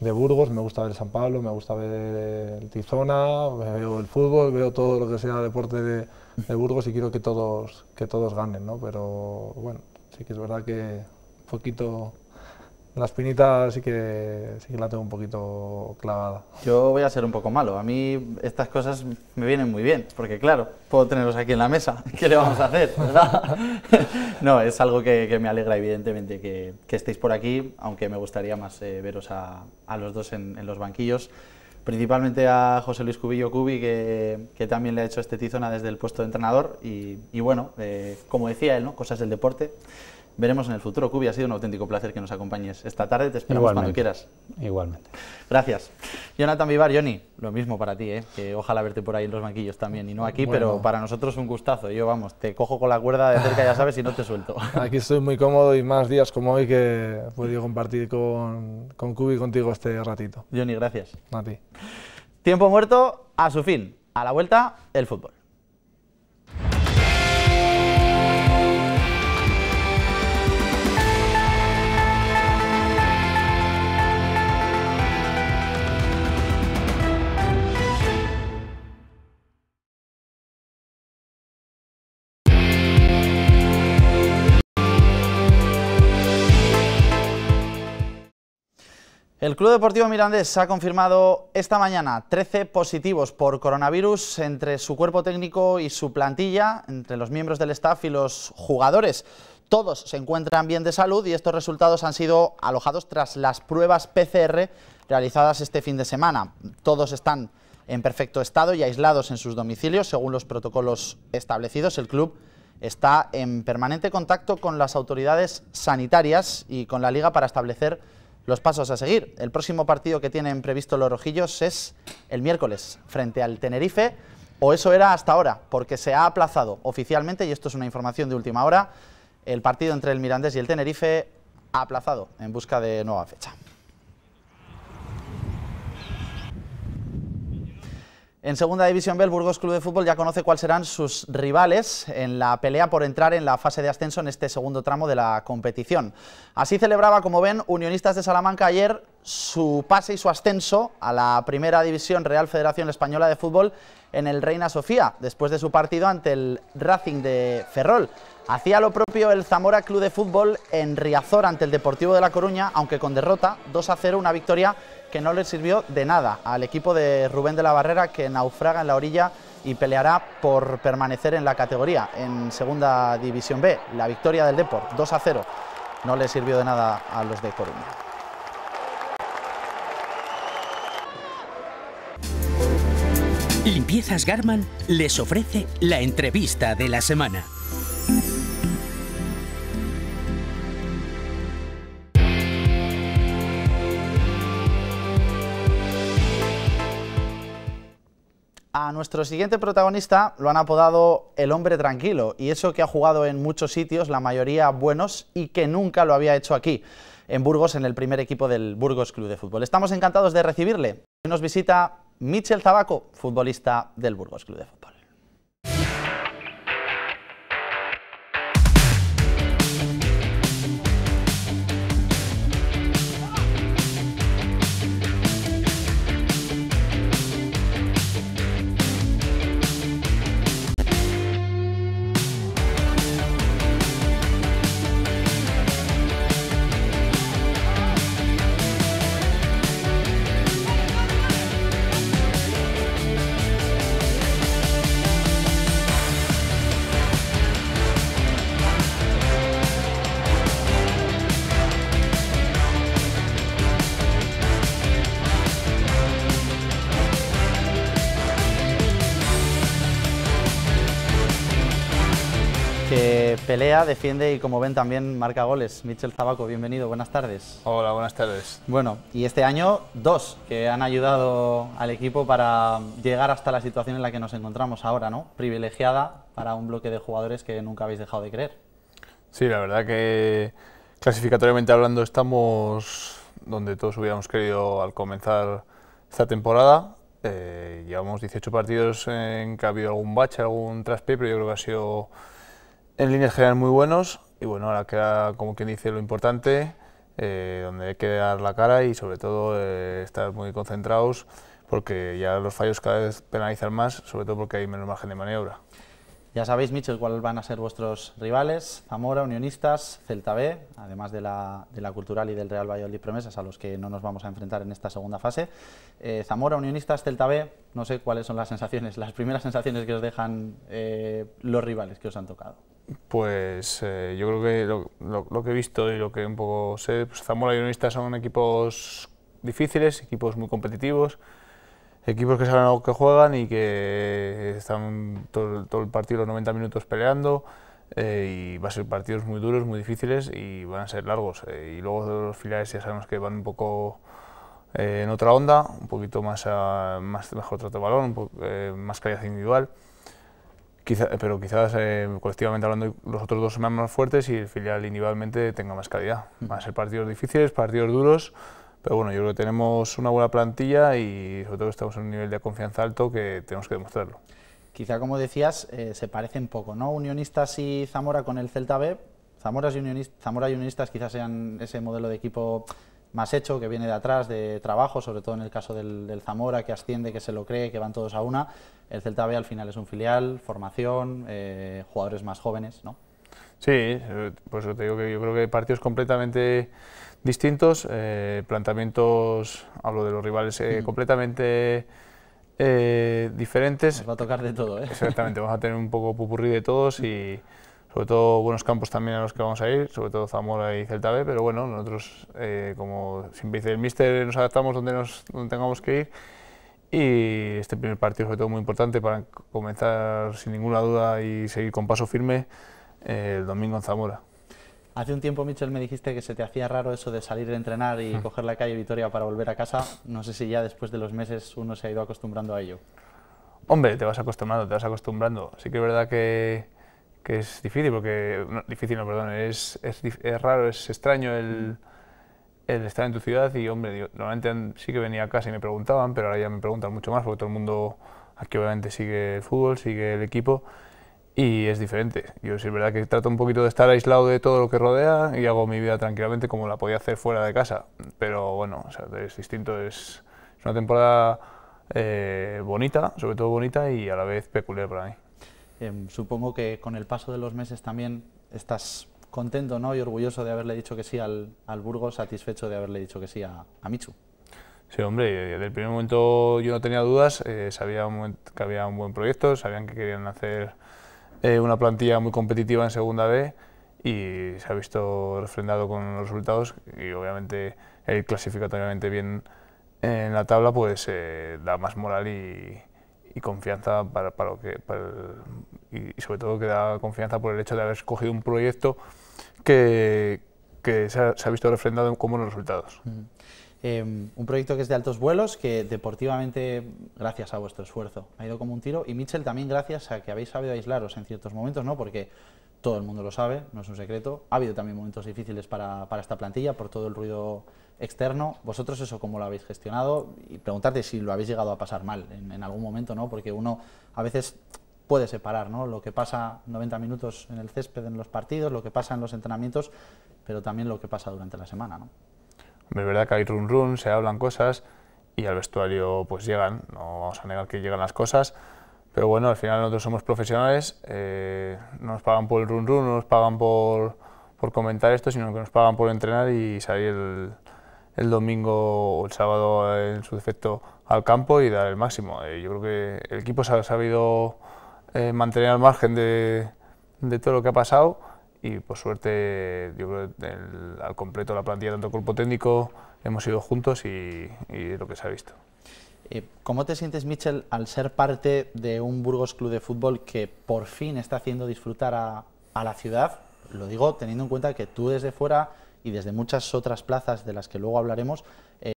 de Burgos, me gusta ver San Pablo, me gusta ver eh, el Tizona, veo el fútbol, veo todo lo que sea deporte de, Burgos y quiero que todos, que todos ganen, ¿no? Pero bueno, sí que es verdad que poquito la espinita sí que, que la tengo un poquito clavada. Yo voy a ser un poco malo. A mí estas cosas me vienen muy bien, porque claro, puedo tenerlos aquí en la mesa. <laughs> ¿Qué le vamos a hacer? <laughs> no, es algo que, me alegra, evidentemente, que, estéis por aquí, aunque me gustaría más eh, veros a, los dos en, los banquillos. Principalmente a José Luis Cubillo Cubi, que, también le ha hecho este tizona desde el puesto de entrenador. Y, bueno, eh, como decía él, ¿no? cosas del deporte veremos en el futuro. Cubi, ha sido un auténtico placer que nos acompañes esta tarde. Te esperamos cuando quieras. Igualmente. Gracias. Jonathan Vivar, Johnny, lo mismo para ti, ¿eh? que ojalá verte por ahí en los banquillos también y no aquí, pero para nosotros un gustazo. Yo, vamos, te cojo con la cuerda de cerca, ya sabes, y no te suelto. <laughs> Aquí estoy muy cómodo y más días como hoy que he podido compartir con, con Cubi y contigo este ratito. Johnny, gracias. A ti. Tiempo muerto a su fin. A la vuelta, el fútbol. El Club Deportivo Mirandés ha confirmado esta mañana 13 positivos por coronavirus entre su cuerpo técnico y su plantilla, entre los miembros del staff y los jugadores. Todos se encuentran bien de salud y estos resultados han sido alojados tras las pruebas PCR realizadas este fin de semana. Todos están en perfecto estado y aislados en sus domicilios según los protocolos establecidos. El club está en permanente contacto con las autoridades sanitarias y con la liga para establecer los pasos a seguir. El próximo partido que tienen previsto los rojillos es el miércoles frente al Tenerife, o eso era hasta ahora, porque se ha aplazado oficialmente, y esto es una información de última hora, el partido entre el Mirandés y el Tenerife ha aplazado en busca de nueva fecha. En segunda división B, el Burgos Club de Fútbol ya conoce cuáles serán sus rivales en la pelea por entrar en la fase de ascenso en este segundo tramo de la competición. Así celebraba, como ven, Unionistas de Salamanca ayer su pase y su ascenso a la primera división Real Federación Española de Fútbol en el Reina Sofía, después de su partido ante el Racing de Ferrol. Hacía lo propio el Zamora Club de Fútbol en Riazor ante el Deportivo de La Coruña, aunque con derrota, 2 a 0, una victoria que no le sirvió de nada al equipo de Rubén de la Barrera que naufraga en la orilla y peleará por permanecer en la categoría en Segunda División B. La victoria del Deport 2 a 0 no le sirvió de nada a los de Coruña. Limpiezas Garman les ofrece la entrevista de la semana. A nuestro siguiente protagonista lo han apodado el hombre tranquilo, y eso que ha jugado en muchos sitios, la mayoría buenos, y que nunca lo había hecho aquí, en Burgos, en el primer equipo del Burgos Club de Fútbol. Estamos encantados de recibirle. nos visita Michel Zabaco, futbolista del Burgos Club de Fútbol. Pelea, defiende y como ven también marca goles. Michel Zabaco, bienvenido, buenas tardes. Hola, buenas tardes. Bueno, y este año dos que han ayudado al equipo para llegar hasta la situación en la que nos encontramos ahora, ¿no? Privilegiada para un bloque de jugadores que nunca habéis dejado de creer. Sí, la verdad que clasificatoriamente hablando estamos donde todos hubiéramos querido al comenzar esta temporada. Eh, llevamos 18 partidos en que ha habido algún bache, algún traspié, pero yo creo que ha sido en líneas generales muy buenos y bueno, ahora queda como quien dice lo importante, eh, donde hay que dar la cara y sobre todo eh, estar muy concentrados porque ya los fallos cada vez penalizan más, sobre todo porque hay menos margen de maniobra. Ya sabéis, Michel, cuáles van a ser vuestros rivales, Zamora, Unionistas, Celta B, además de la, Cultural y del Real Valladolid Promesas, a los que no nos vamos a enfrentar en esta segunda fase. Eh, Zamora, Unionistas, Celta B, no sé cuáles son las sensaciones, las primeras sensaciones que os dejan eh, los rivales que os han tocado. Pues eh, yo creo que lo, que he visto y lo que un poco sé, pues Zamora y Unionistas son equipos difíciles, equipos muy competitivos, equipos que saben algo que juegan y que están todo, el partido, los 90 minutos peleando. Eh, y va a ser partidos muy duros, muy difíciles y van a ser largos. Eh, y luego los filiales ya sabemos que van un poco eh, en otra onda, un poquito más, a, más mejor trato de balón, un más calidad individual. pero quizás colectivamente hablando los otros dos sean más fuertes y el filial individualmente tenga más calidad. Van a ser partidos difíciles, partidos duros pero bueno, yo creo que tenemos una buena plantilla y sobre todo estamos en un nivel de confianza alto que tenemos que demostrarlo. Quizá, como decías, eh, se parecen poco, ¿no? Unionistas y Zamora con el Celta B. Zamora y, unionistas, Zamora quizás sean ese modelo de equipo más hecho, que viene de atrás, de trabajo, sobre todo en el caso del, Zamora, que asciende, que se lo cree, que van todos a una. El Celta B al final es un filial, formación, eh, jugadores más jóvenes, ¿no? Sí, pues eso te digo que yo creo que partidos completamente distintos, eh, planteamientos, hablo de los rivales, eh, completamente eh, diferentes. va a tocar de todo, ¿eh? Exactamente, vamos a tener un poco pupurrí de todos y sobre todo buenos campos también a los que vamos a ir, sobre todo Zamora y Celta B, pero bueno, nosotros, como siempre dice el míster, nos adaptamos donde, nos, tengamos que ir y este primer partido sobre todo muy importante para comenzar sin ninguna duda y seguir con paso firme el domingo en Zamora. Hace un tiempo, Michel, me dijiste que se te hacía raro eso de salir de entrenar y hmm. coger la calle Vitoria para volver a casa. No sé si ya después de los meses uno se ha ido acostumbrando a ello. Hombre, te vas acostumbrando, te vas acostumbrando. Sí que es verdad que, es difícil, porque... difícil, no, perdón. Es, es, raro, es extraño hmm. el, estar en tu ciudad y, hombre, normalmente sí que venía a casa y me preguntaban, pero ahora ya me preguntan mucho más porque todo el mundo aquí obviamente sigue el fútbol, sigue el equipo y es diferente. Yo sí es verdad que trato un poquito de estar aislado de todo lo que rodea y hago mi vida tranquilamente como la podía hacer fuera de casa. Pero bueno, es distinto, es, una temporada eh, bonita, sobre todo bonita y a la vez peculiar para mí. Em, supongo que con el paso de los meses también estás contento ¿no? y orgulloso de haberle dicho que sí al, Burgo, satisfecho de haberle dicho que sí a, a Michu. Sí, hombre, eh, desde el primer momento yo no tenía dudas, eh, sabía que había un buen proyecto, sabían que querían hacer eh, una plantilla muy competitiva en segunda B y se ha visto refrendado con los resultados y obviamente el clasificatoriamente bien en la tabla pues eh, da más moral y, confianza para, lo que y sobre todo que da confianza por el hecho de haber escogido un proyecto que, que se, ha, visto refrendado como los resultados. Mm. Em, un proyecto que es de altos vuelos, que deportivamente, gracias a vuestro esfuerzo, ha ido como un tiro. Y Mitchell, también gracias a que habéis sabido aislaros en ciertos momentos, ¿no? Porque todo el mundo lo sabe, no es un secreto. Ha habido también momentos difíciles para, esta plantilla por todo el ruido externo. ¿Vosotros eso cómo lo habéis gestionado? Y preguntarte si lo habéis llegado a pasar mal en, algún momento, ¿no? Porque uno a veces puede separar ¿no? lo que pasa 90 minutos en el césped, en los partidos, lo que pasa en los entrenamientos, pero también lo que pasa durante la semana, ¿no? Es verdad que hay run run, se hablan cosas y al vestuario pues llegan, no vamos a negar que llegan las cosas, pero bueno, al final nosotros somos profesionales, no eh, nos pagan por el run run, no nos pagan por, por comentar esto, sino que nos pagan por entrenar y salir el, domingo o el sábado en su defecto al campo y dar el máximo. Eh, yo creo que el equipo se ha sabido eh, mantener al margen de, de todo lo que ha pasado y por suerte yo creo que al completo la plantilla, tanto cuerpo técnico, hemos ido juntos y, y lo que se ha visto. Eh, ¿Cómo te sientes, Michel, al ser parte de un Burgos Club de Fútbol que por fin está haciendo disfrutar a la ciudad? Lo digo teniendo en cuenta que tú desde fuera y desde muchas otras plazas de las que luego hablaremos,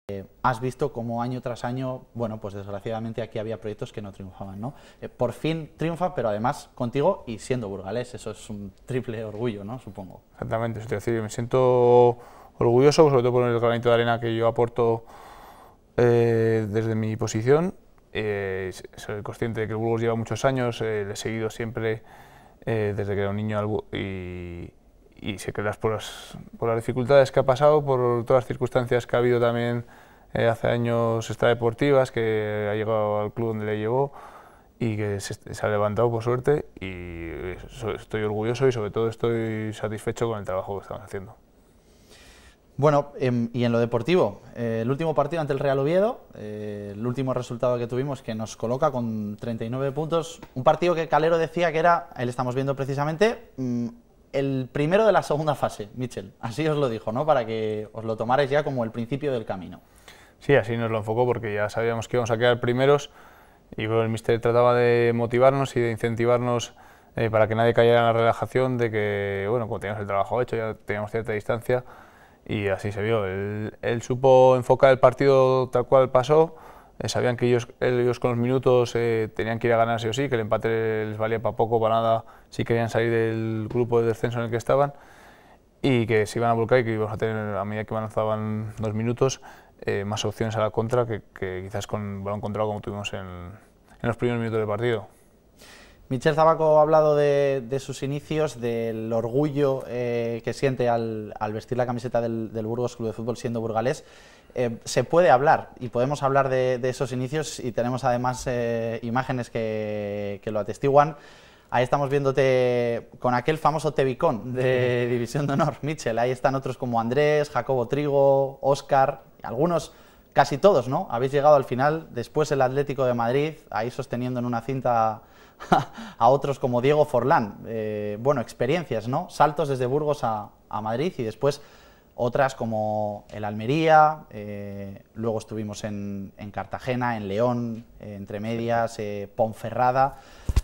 eh, has visto cómo año tras año, bueno, pues desgraciadamente aquí había proyectos que no triunfaban, ¿no? Eh, por fin triunfa, pero además contigo y siendo burgalés, eso es un triple orgullo, ¿no? Supongo. Exactamente, es decir, me siento orgulloso, pues, sobre todo por el granito de arena que yo aporto eh, desde mi posición. soy consciente de que el Burgos lleva muchos años, le he seguido siempre desde que era un niño y y sé que por, las, dificultades que ha pasado, por todas las circunstancias que ha habido también eh, hace años extradeportivas, que ha llegado al club donde le llevó y que se, ha levantado por suerte y estoy orgulloso y sobre todo estoy satisfecho con el trabajo que estamos haciendo. Bueno, em, y en lo deportivo, eh, el último partido ante el Real Oviedo, eh, el último resultado que tuvimos que nos coloca con 39 puntos, un partido que Calero decía que era, él estamos viendo precisamente, mm, el primero de la segunda fase, Mitchell. Así os lo dijo, ¿no? Para que os lo tomarais ya como el principio del camino. Sí, así nos lo enfocó porque ya sabíamos que íbamos a quedar primeros y el mister trataba de motivarnos y de incentivarnos eh, para que nadie cayera en la relajación de que, bueno, cuando teníamos el trabajo hecho, ya teníamos cierta distancia y así se vio. él supo enfocar el partido tal cual pasó eh, sabían que ellos, ellos con los minutos eh, tenían que ir a ganar sí o sí, que el empate les valía para poco, para nada, si querían salir del grupo de descenso en el que estaban y que se iban a volcar y que iban a tener, a medida que avanzaban los minutos, eh, más opciones a la contra que, quizás con balón controlado como tuvimos en, los primeros minutos del partido. Michel Zabaco ha hablado de, sus inicios, del orgullo que siente al, vestir la camiseta del, del Burgos Club de Fútbol siendo burgalés. Eh, se puede hablar y podemos hablar de, esos inicios y tenemos además eh, imágenes que, lo atestiguan. Ahí estamos viéndote con aquel famoso Tevicón de División de Honor, Mitchell. Ahí están otros como Andrés, Jacobo Trigo, Oscar, algunos, casi todos, ¿no? Habéis llegado al final, después el Atlético de Madrid, ahí sosteniendo en una cinta <laughs> a otros como Diego Forlán. Eh, bueno, experiencias, ¿no? Saltos desde Burgos a Madrid y después otras como el Almería, eh, luego estuvimos en, Cartagena, en León, eh, entre medias, eh, Ponferrada.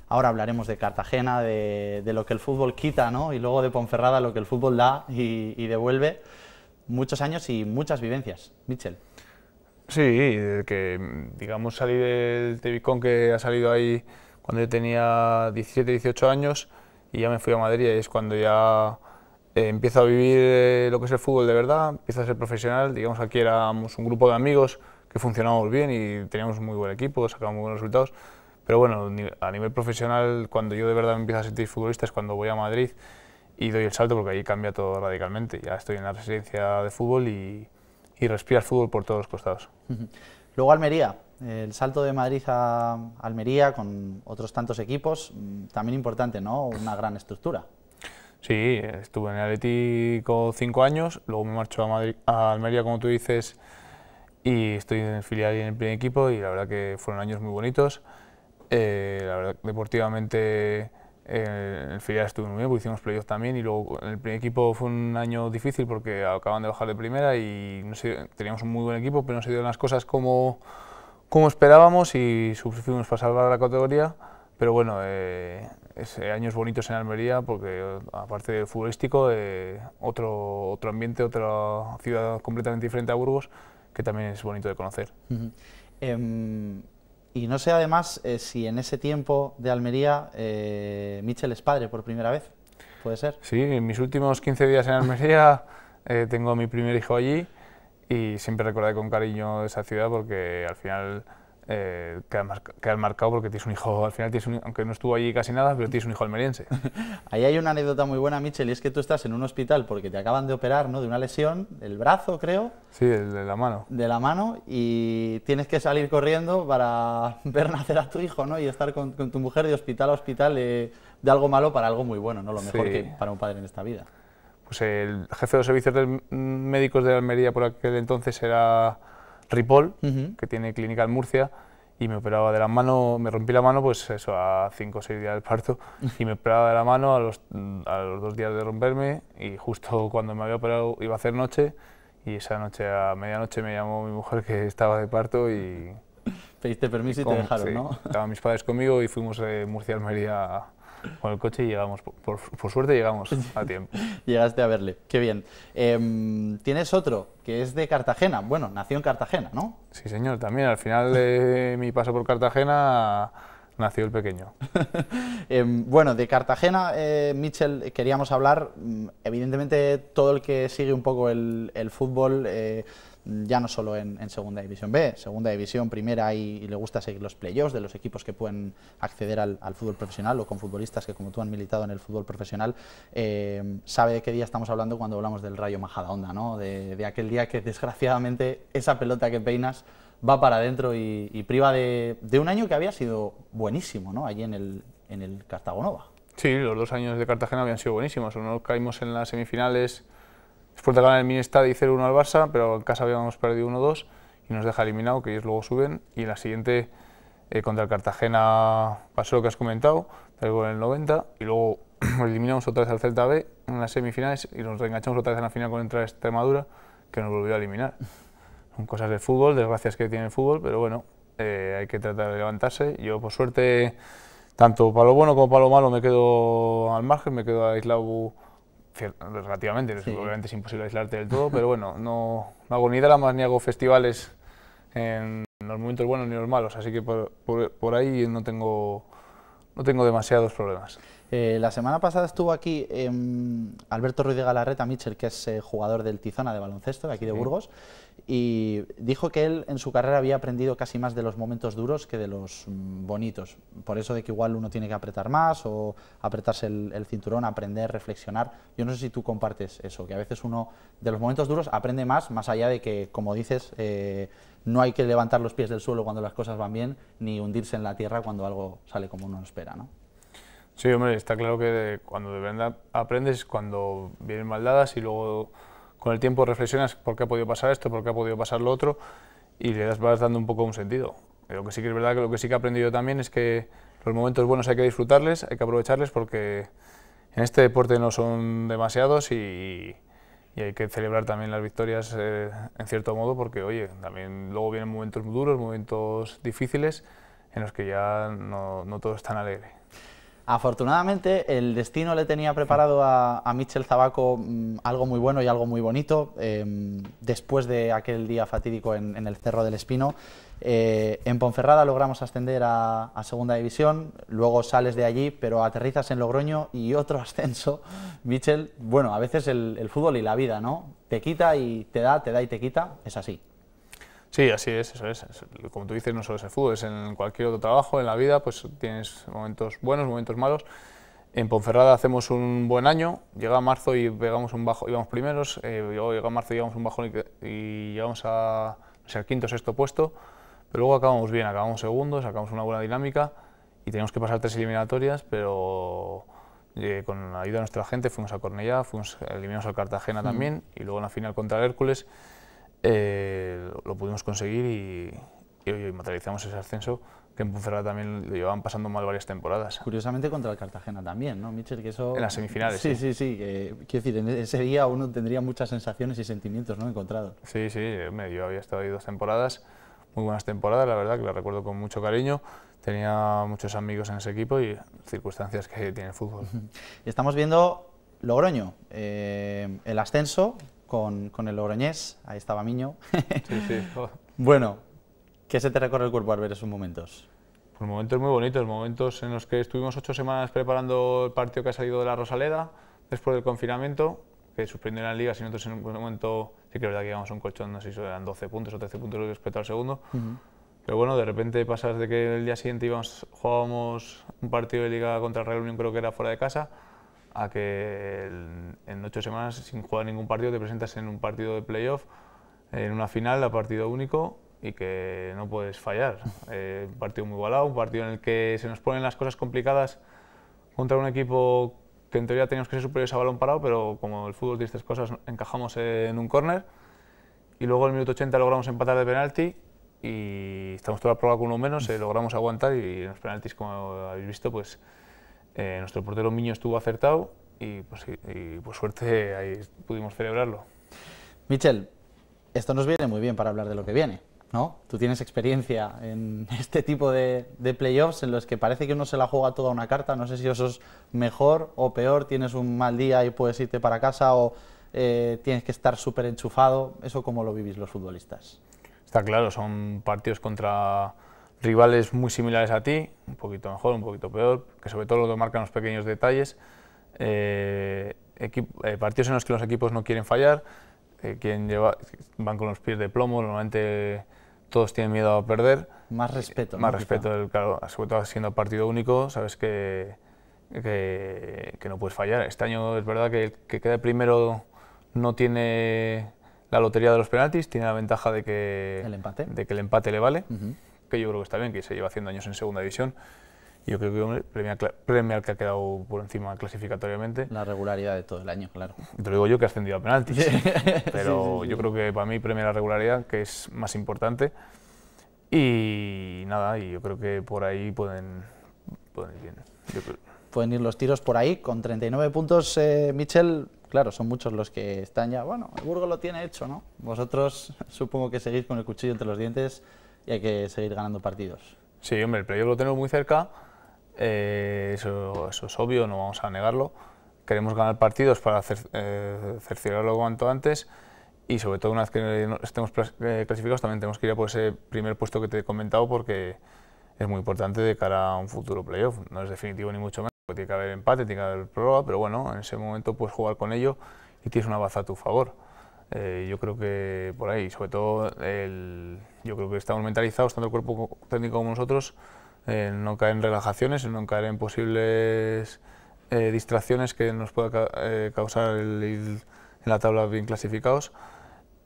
Ahora hablaremos de Cartagena, de, lo que el fútbol quita, ¿no? Y luego de Ponferrada, lo que el fútbol da y, devuelve. Muchos años y muchas vivencias. Mitchell Sí, que digamos salí del Tevicón que ha salido ahí cuando yo tenía 17, 18 años y ya me fui a Madrid y es cuando ya eh, empiezo a vivir eh, lo que es el fútbol de verdad, empiezo a ser profesional, digamos aquí éramos un grupo de amigos que funcionábamos bien y teníamos muy buen equipo, sacábamos muy buenos resultados, pero bueno, a nivel profesional cuando yo de verdad me empiezo a sentir futbolista es cuando voy a Madrid y doy el salto porque ahí cambia todo radicalmente, ya estoy en la residencia de fútbol y, y respiras fútbol por todos los costados. Luego Almería, el salto de Madrid a Almería con otros tantos equipos, mm, también importante, ¿no? Una gran estructura. Sí, estuve en el Atlético cinco años, luego me marcho a, Madrid, a Almería, como tú dices, y estoy en el filial y en el primer equipo, y la verdad que fueron años muy bonitos. Eh, la verdad, deportivamente en el filial estuve muy bien, porque hicimos playoff también, y luego en el primer equipo fue un año difícil porque acaban de bajar de primera y teníamos un muy buen equipo, pero no se dieron las cosas como, como esperábamos y sufrimos para salvar la categoría. Pero bueno, eh, años bonitos en Almería porque aparte de futbolístico, eh, otro, otro ambiente, otra ciudad completamente diferente a Burgos que también es bonito de conocer. Em, y no sé además eh, si en ese tiempo de Almería Michel es padre por primera vez, ¿puede ser? Sí, en mis últimos 15 días en Almería tengo a mi primer hijo allí y siempre recordé con cariño esa ciudad porque al final eh, marcado porque tienes un hijo, al final tienes aunque no estuvo allí casi nada, pero tienes un hijo almeriense. <laughs> Ahí hay una anécdota muy buena, Michel, y es que tú estás en un hospital porque te acaban de operar, ¿no? De una lesión, el brazo, creo. Sí, de la mano. De la mano, y tienes que salir corriendo para <laughs> ver nacer a tu hijo, ¿no? Y estar con, tu mujer de hospital a hospital, eh, de algo malo para algo muy bueno, ¿no? Lo mejor que para un padre en esta vida. Pues el jefe de los servicios médicos de Almería por aquel entonces era Ripoll, que tiene clínica en Murcia, y me operaba de la mano, me rompí la mano, pues eso, a cinco o seis días del parto, <laughs> y me operaba de la mano a los, a los dos días de romperme, y justo cuando me había operado iba a hacer noche, y esa noche a medianoche me llamó mi mujer que estaba de parto y... Pediste permiso y, te dejaron, ¿no? Estaban mis padres conmigo y fuimos de Murcia a Almería con el coche llegamos, por, suerte llegamos a tiempo. <laughs> Llegaste a verle, qué bien. Em, tienes otro, que es de Cartagena, bueno, nació en Cartagena, ¿no? Sí, señor, también. Al final de mi paso por Cartagena nació el pequeño. <laughs> Em, bueno, de Cartagena, eh, Mitchell, queríamos hablar, mm, evidentemente todo el que sigue un poco el, fútbol... Eh, ya no solo en, Segunda División B, Segunda División Primera y, le gusta seguir los playoffs de los equipos que pueden acceder al, fútbol profesional o con futbolistas que como tú han militado en el fútbol profesional, eh, sabe de qué día estamos hablando cuando hablamos del Rayo Majadahonda, ¿no? de, aquel día que desgraciadamente esa pelota que peinas va para adentro y, priva de, un año que había sido buenísimo, ¿no? Allí en el, en el Cartagonova. Sí, los dos años de Cartagena habían sido buenísimos. No caímos en las semifinales Después de ganar el Minestad y 0-1 al Barça, pero en casa habíamos perdido 1-2 y nos deja eliminado, que ellos luego suben. Y en la siguiente, eh, contra el Cartagena, pasó lo que has comentado, traigo en el 90. Y luego <clears throat> eliminamos otra vez al Celta B en las semifinales y nos reenganchamos otra vez en la final con Extremadura, que nos volvió a eliminar. Son cosas de fútbol, desgracias que tiene el fútbol, pero bueno, eh, hay que tratar de levantarse. Yo, por suerte, tanto para lo bueno como para lo malo me quedo al margen, me quedo aislado relativamente, obviamente es imposible aislarte del todo, pero bueno, no, hago ni dramas ni hago festivales en los momentos buenos ni los malos, así que por, ahí no tengo, no tengo demasiados problemas. Eh, la semana pasada estuvo aquí em, Alberto Ruiz de Galarreta Mitchell, que es eh, jugador del Tizona de baloncesto, de aquí de Burgos, y dijo que él en su carrera había aprendido casi más de los momentos duros que de los mm, bonitos. Por eso de que igual uno tiene que apretar más o apretarse el, cinturón, aprender, reflexionar. Yo no sé si tú compartes eso, que a veces uno de los momentos duros aprende más, más allá de que, como dices, eh, no hay que levantar los pies del suelo cuando las cosas van bien, ni hundirse en la tierra cuando algo sale como uno espera, ¿no? Sí, hombre, está claro que cuando de verdad aprendes, cuando vienen maldadas y luego con el tiempo reflexionas por qué ha podido pasar esto, por qué ha podido pasar lo otro y le das, vas dando un poco un sentido. Lo que sí que es verdad, que lo que sí que he aprendido también es que los momentos buenos hay que disfrutarles, hay que aprovecharles porque en este deporte no son demasiados y, hay que celebrar también las victorias eh, en cierto modo porque, oye, también luego vienen momentos duros, momentos difíciles en los que ya no, no todo es tan alegre. Afortunadamente, el destino le tenía preparado a, Michel Zabaco mm, algo muy bueno y algo muy bonito. Em, después de aquel día fatídico en, el Cerro del Espino, eh, en Ponferrada logramos ascender a, Segunda División, luego sales de allí, pero aterrizas en Logroño y otro <laughs> ascenso. Michel, bueno, a veces el, el fútbol y la vida, ¿no? Te quita y te da, te da y te quita, es así. Sí, así es, eso es. Como tú dices, no solo es el fútbol, es en cualquier otro trabajo, en la vida, pues tienes momentos buenos, momentos malos. En Ponferrada hacemos un buen año, llega marzo y pegamos un bajo, íbamos primeros, eh, llega marzo y un bajo y, llegamos a, quinto o sexto puesto, pero luego acabamos bien, acabamos segundos, sacamos una buena dinámica y tenemos que pasar tres eliminatorias, pero eh, con la ayuda de nuestra gente fuimos a Cornellá, fuimos, eliminamos al Cartagena mm. también y luego en la final contra el Hércules eh, lo pudimos conseguir y, materializamos ese ascenso que en Ponferrada también lo llevaban pasando mal varias temporadas. Curiosamente contra el Cartagena también, ¿no, Michel? Que eso... En las semifinales. Sí, sí, sí. quiero decir, en ese día uno tendría muchas sensaciones y sentimientos ¿no? encontrados. Sí, sí. Yo había estado ahí dos temporadas, muy buenas temporadas, la verdad, que las recuerdo con mucho cariño tenía muchos amigos en ese equipo y circunstancias que tiene el fútbol. <laughs> Estamos viendo Logroño, eh, el ascenso con, el Logroñés, ahí estaba Miño. sí, <laughs> Bueno, ¿qué se te recorre el cuerpo al ver esos momentos? Pues momentos muy bonitos, momentos en los que estuvimos ocho semanas preparando el partido que ha salido de la Rosaleda después del confinamiento, que suspendió la liga, si nosotros en un momento, sí que es verdad que íbamos a un colchón, no sé si eran 12 puntos o 13 puntos respecto al segundo, pero bueno, de repente pasas de que el día siguiente íbamos, jugábamos un partido de liga contra el Real Unión, creo que era fuera de casa, a que en ocho semanas sin jugar ningún partido te presentas en un partido de playoff, en una final a partido único y que no puedes fallar. Eh, un partido muy igualado, un partido en el que se nos ponen las cosas complicadas contra un equipo que en teoría teníamos que ser superiores a balón parado, pero como el fútbol tiene estas cosas encajamos en un córner y luego en el minuto 80 logramos empatar de penalti y estamos toda la prueba con uno menos, eh, logramos aguantar y los penaltis, como habéis visto, pues eh, nuestro portero Miño estuvo acertado y, por pues, pues, suerte ahí pudimos celebrarlo. Michel, esto nos viene muy bien para hablar de lo que viene. ¿no? Tú tienes experiencia en <laughs> este tipo de, playoffs en los que parece que uno se la juega toda una carta. No sé si eso es mejor o peor, tienes un mal día y puedes irte para casa o eh, tienes que estar súper enchufado. ¿Eso cómo lo vivís los futbolistas? Está claro, son partidos contra rivales muy similares a ti, un poquito mejor, un poquito peor, que sobre todo lo marcan los pequeños detalles, eh, eh, partidos en los que los equipos no quieren fallar, eh, quien van con los pies de plomo, normalmente todos tienen miedo a perder. Más respeto. Más respeto, claro, sobre todo siendo partido único, sabes que, no puedes fallar. Este año es verdad que el que queda primero no tiene la lotería de los penaltis, tiene la ventaja de que el empate, de que el empate le vale que yo creo que está bien, que se lleva haciendo años en segunda división. Yo creo que premia, premia que ha quedado por encima clasificatoriamente. La regularidad de todo el año, claro. Te lo digo yo que ha ascendido a penaltis. <laughs> pero yo creo que para mí premia la regularidad, que es más importante. Y nada, y yo creo que por ahí pueden, pueden ir bien. Pueden ir los tiros por ahí con 39 puntos, Mitchell eh, Michel. Claro, son muchos los que están ya. Bueno, el Burgo lo tiene hecho, ¿no? Vosotros <laughs> supongo que seguís con el cuchillo entre los dientes y hay que seguir ganando partidos. Sí, hombre, el playoff lo tenemos muy cerca, eh, eso, es obvio, no vamos a negarlo. Queremos ganar partidos para hacer eh, cerciorarlo cuanto antes y sobre todo una vez que estemos eh, clasificados también tenemos que ir a por ese primer puesto que te he comentado porque es muy importante de cara a un futuro playoff. No es definitivo ni mucho menos, porque tiene que haber empate, tiene que haber prórroga, pero bueno, en ese momento puedes jugar con ello y tienes una baza a tu favor. Eh, yo creo que por ahí, sobre todo, el, yo creo que estamos mentalizados, tanto el cuerpo técnico como nosotros, no caer en relajaciones, no caer en posibles eh, distracciones que nos pueda eh, causar el ir en la tabla bien clasificados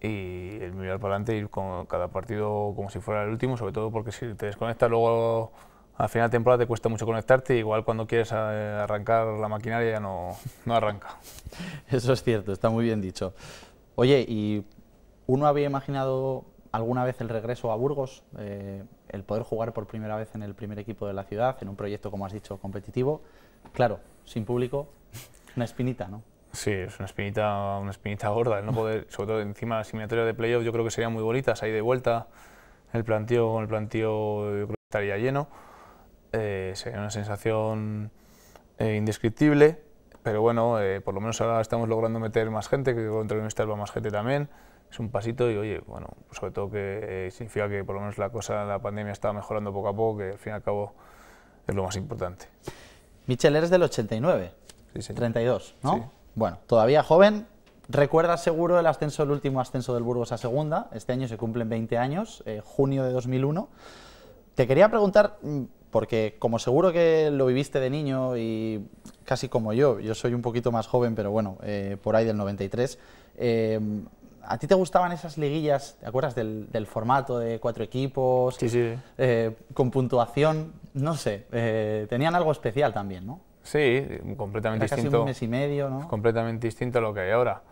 y el mirar para adelante, ir con cada partido como si fuera el último, sobre todo porque si te desconectas luego al final de temporada te cuesta mucho conectarte, igual cuando quieres arrancar la maquinaria ya no, no arranca. <laughs> Eso es cierto, está muy bien dicho. Oye, ¿y uno había imaginado alguna vez el regreso a Burgos, eh, el poder jugar por primera vez en el primer equipo de la ciudad, en un proyecto, como has dicho, competitivo? Claro, sin público, una espinita, ¿no? Sí, es una espinita, una espinita gorda, el no poder, sobre todo encima la simulatoria de playoff, yo creo que sería muy bonitas, ahí de vuelta, el planteo el planteo estaría lleno, eh, sería una sensación eh, indescriptible, pero bueno, eh, por lo menos ahora estamos logrando meter más gente, que con entrevistas va más gente también, es un pasito y oye, bueno, pues sobre todo que eh, significa que por lo menos la cosa, la pandemia está mejorando poco a poco, que al fin y al cabo es lo más importante. Michel, eres del 89, sí, 32, ¿no? Bueno, todavía joven, recuerdas seguro el ascenso, el último ascenso del Burgos a segunda, este año se cumplen 20 años, eh, junio de 2001. Te quería preguntar mm, porque como seguro que lo viviste de niño y casi como yo, yo soy un poquito más joven, pero bueno, eh, por ahí del 93, eh, ¿a ti te gustaban esas liguillas, te acuerdas del, formato de cuatro equipos, eh, con puntuación? No sé, tenían algo especial también, ¿no? Sí, completamente distinto. un mes y medio, ¿no? Completamente distinto a lo que hay ahora.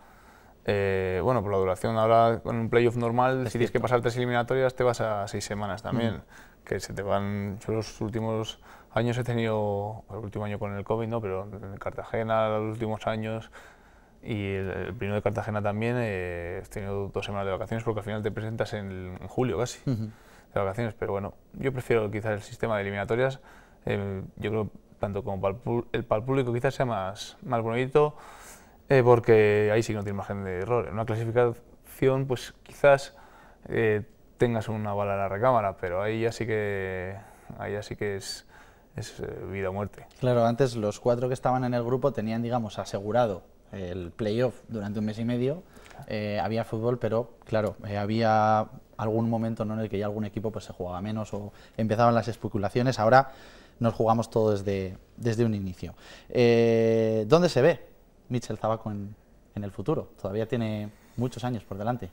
bueno, por la duración, ahora con un playoff normal, si tienes que pasar tres eliminatorias, te vas a seis semanas también. Mm que se te van... Yo los últimos años he tenido, el último año con el COVID, ¿no? pero en Cartagena los últimos años y el, primero de Cartagena también eh, he tenido dos semanas de vacaciones porque al final te presentas en, julio casi de vacaciones, pero bueno, yo prefiero quizás el sistema de eliminatorias, eh, yo creo tanto como para el, pal público quizás sea más, más bonito eh, porque ahí sí que no tiene margen de error. En una clasificación pues quizás... Eh, tengas una bala en la recámara, pero ahí ya sí que, ahí sí que es, es eh, vida o muerte. Claro, antes los cuatro que estaban en el grupo tenían, digamos, asegurado el playoff durante un mes y medio. Eh, había fútbol, pero claro, eh, había algún momento ¿no? en el que ya algún equipo pues, se jugaba menos o empezaban las especulaciones. Ahora nos jugamos todo desde, desde un inicio. ¿Dónde se ve Mitchell Zabaco en el futuro? Todavía tiene muchos años por delante.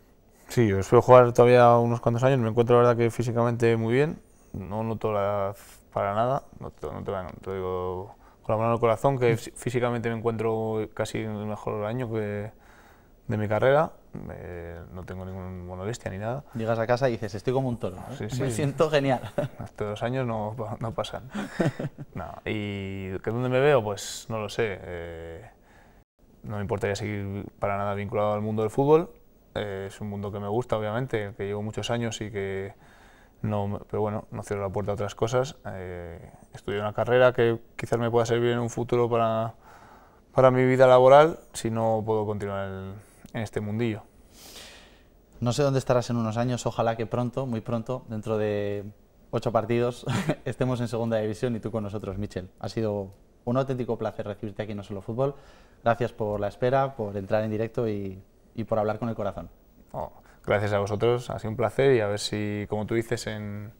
Sí, espero jugar todavía unos cuantos años. Me encuentro, la verdad, que físicamente muy bien. No noto la, para nada, no te, digo con la mano el corazón, que mm. físicamente me encuentro casi en el mejor año que, de mi carrera. Eh, no tengo ninguna molestia ni nada. Llegas a casa y dices, estoy como un toro. Me siento genial. Estos <laughs> dos años no, no pasan. <laughs> ¿Y que dónde me veo? Pues no lo sé. Eh, no me importaría seguir para nada vinculado al mundo del fútbol. Eh, es un mundo que me gusta, obviamente, que llevo muchos años y que no, pero bueno, no cierro la puerta a otras cosas. Eh, estudié una carrera que quizás me pueda servir en un futuro para, para mi vida laboral si no puedo continuar en este mundillo. No sé dónde estarás en unos años, ojalá que pronto, muy pronto, dentro de ocho partidos, <laughs> estemos en segunda división y tú con nosotros, Michel. Ha sido un auténtico placer recibirte aquí en No Solo Fútbol. Gracias por la espera, por entrar en directo y y por hablar con el corazón. Oh, gracias a vosotros, ha sido un placer y a ver si, como tú dices, en,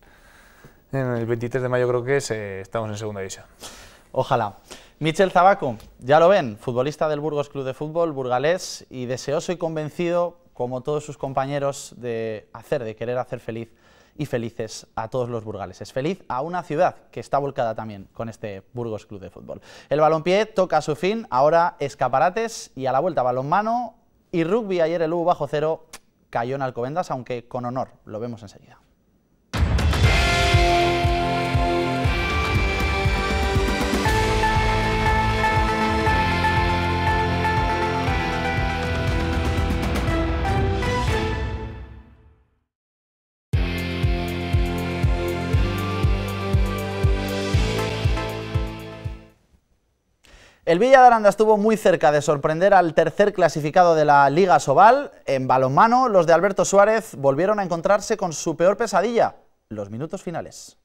el 23 de mayo creo que eh, estamos en segunda división. Ojalá. Michel Zabaco, ya lo ven, futbolista del Burgos Club de Fútbol, burgalés y deseoso y convencido, como todos sus compañeros, de hacer, de querer hacer feliz y felices a todos los burgaleses. Feliz a una ciudad que está volcada también con este Burgos Club de Fútbol. El balompié toca su fin, ahora escaparates y a la vuelta balonmano y rugby ayer el U bajo cero cayó en Alcobendas, aunque con honor, lo vemos enseguida. El Villa de Aranda estuvo muy cerca de sorprender al tercer clasificado de la Liga Sobal. En balonmano, los de Alberto Suárez volvieron a encontrarse con su peor pesadilla, los minutos finales.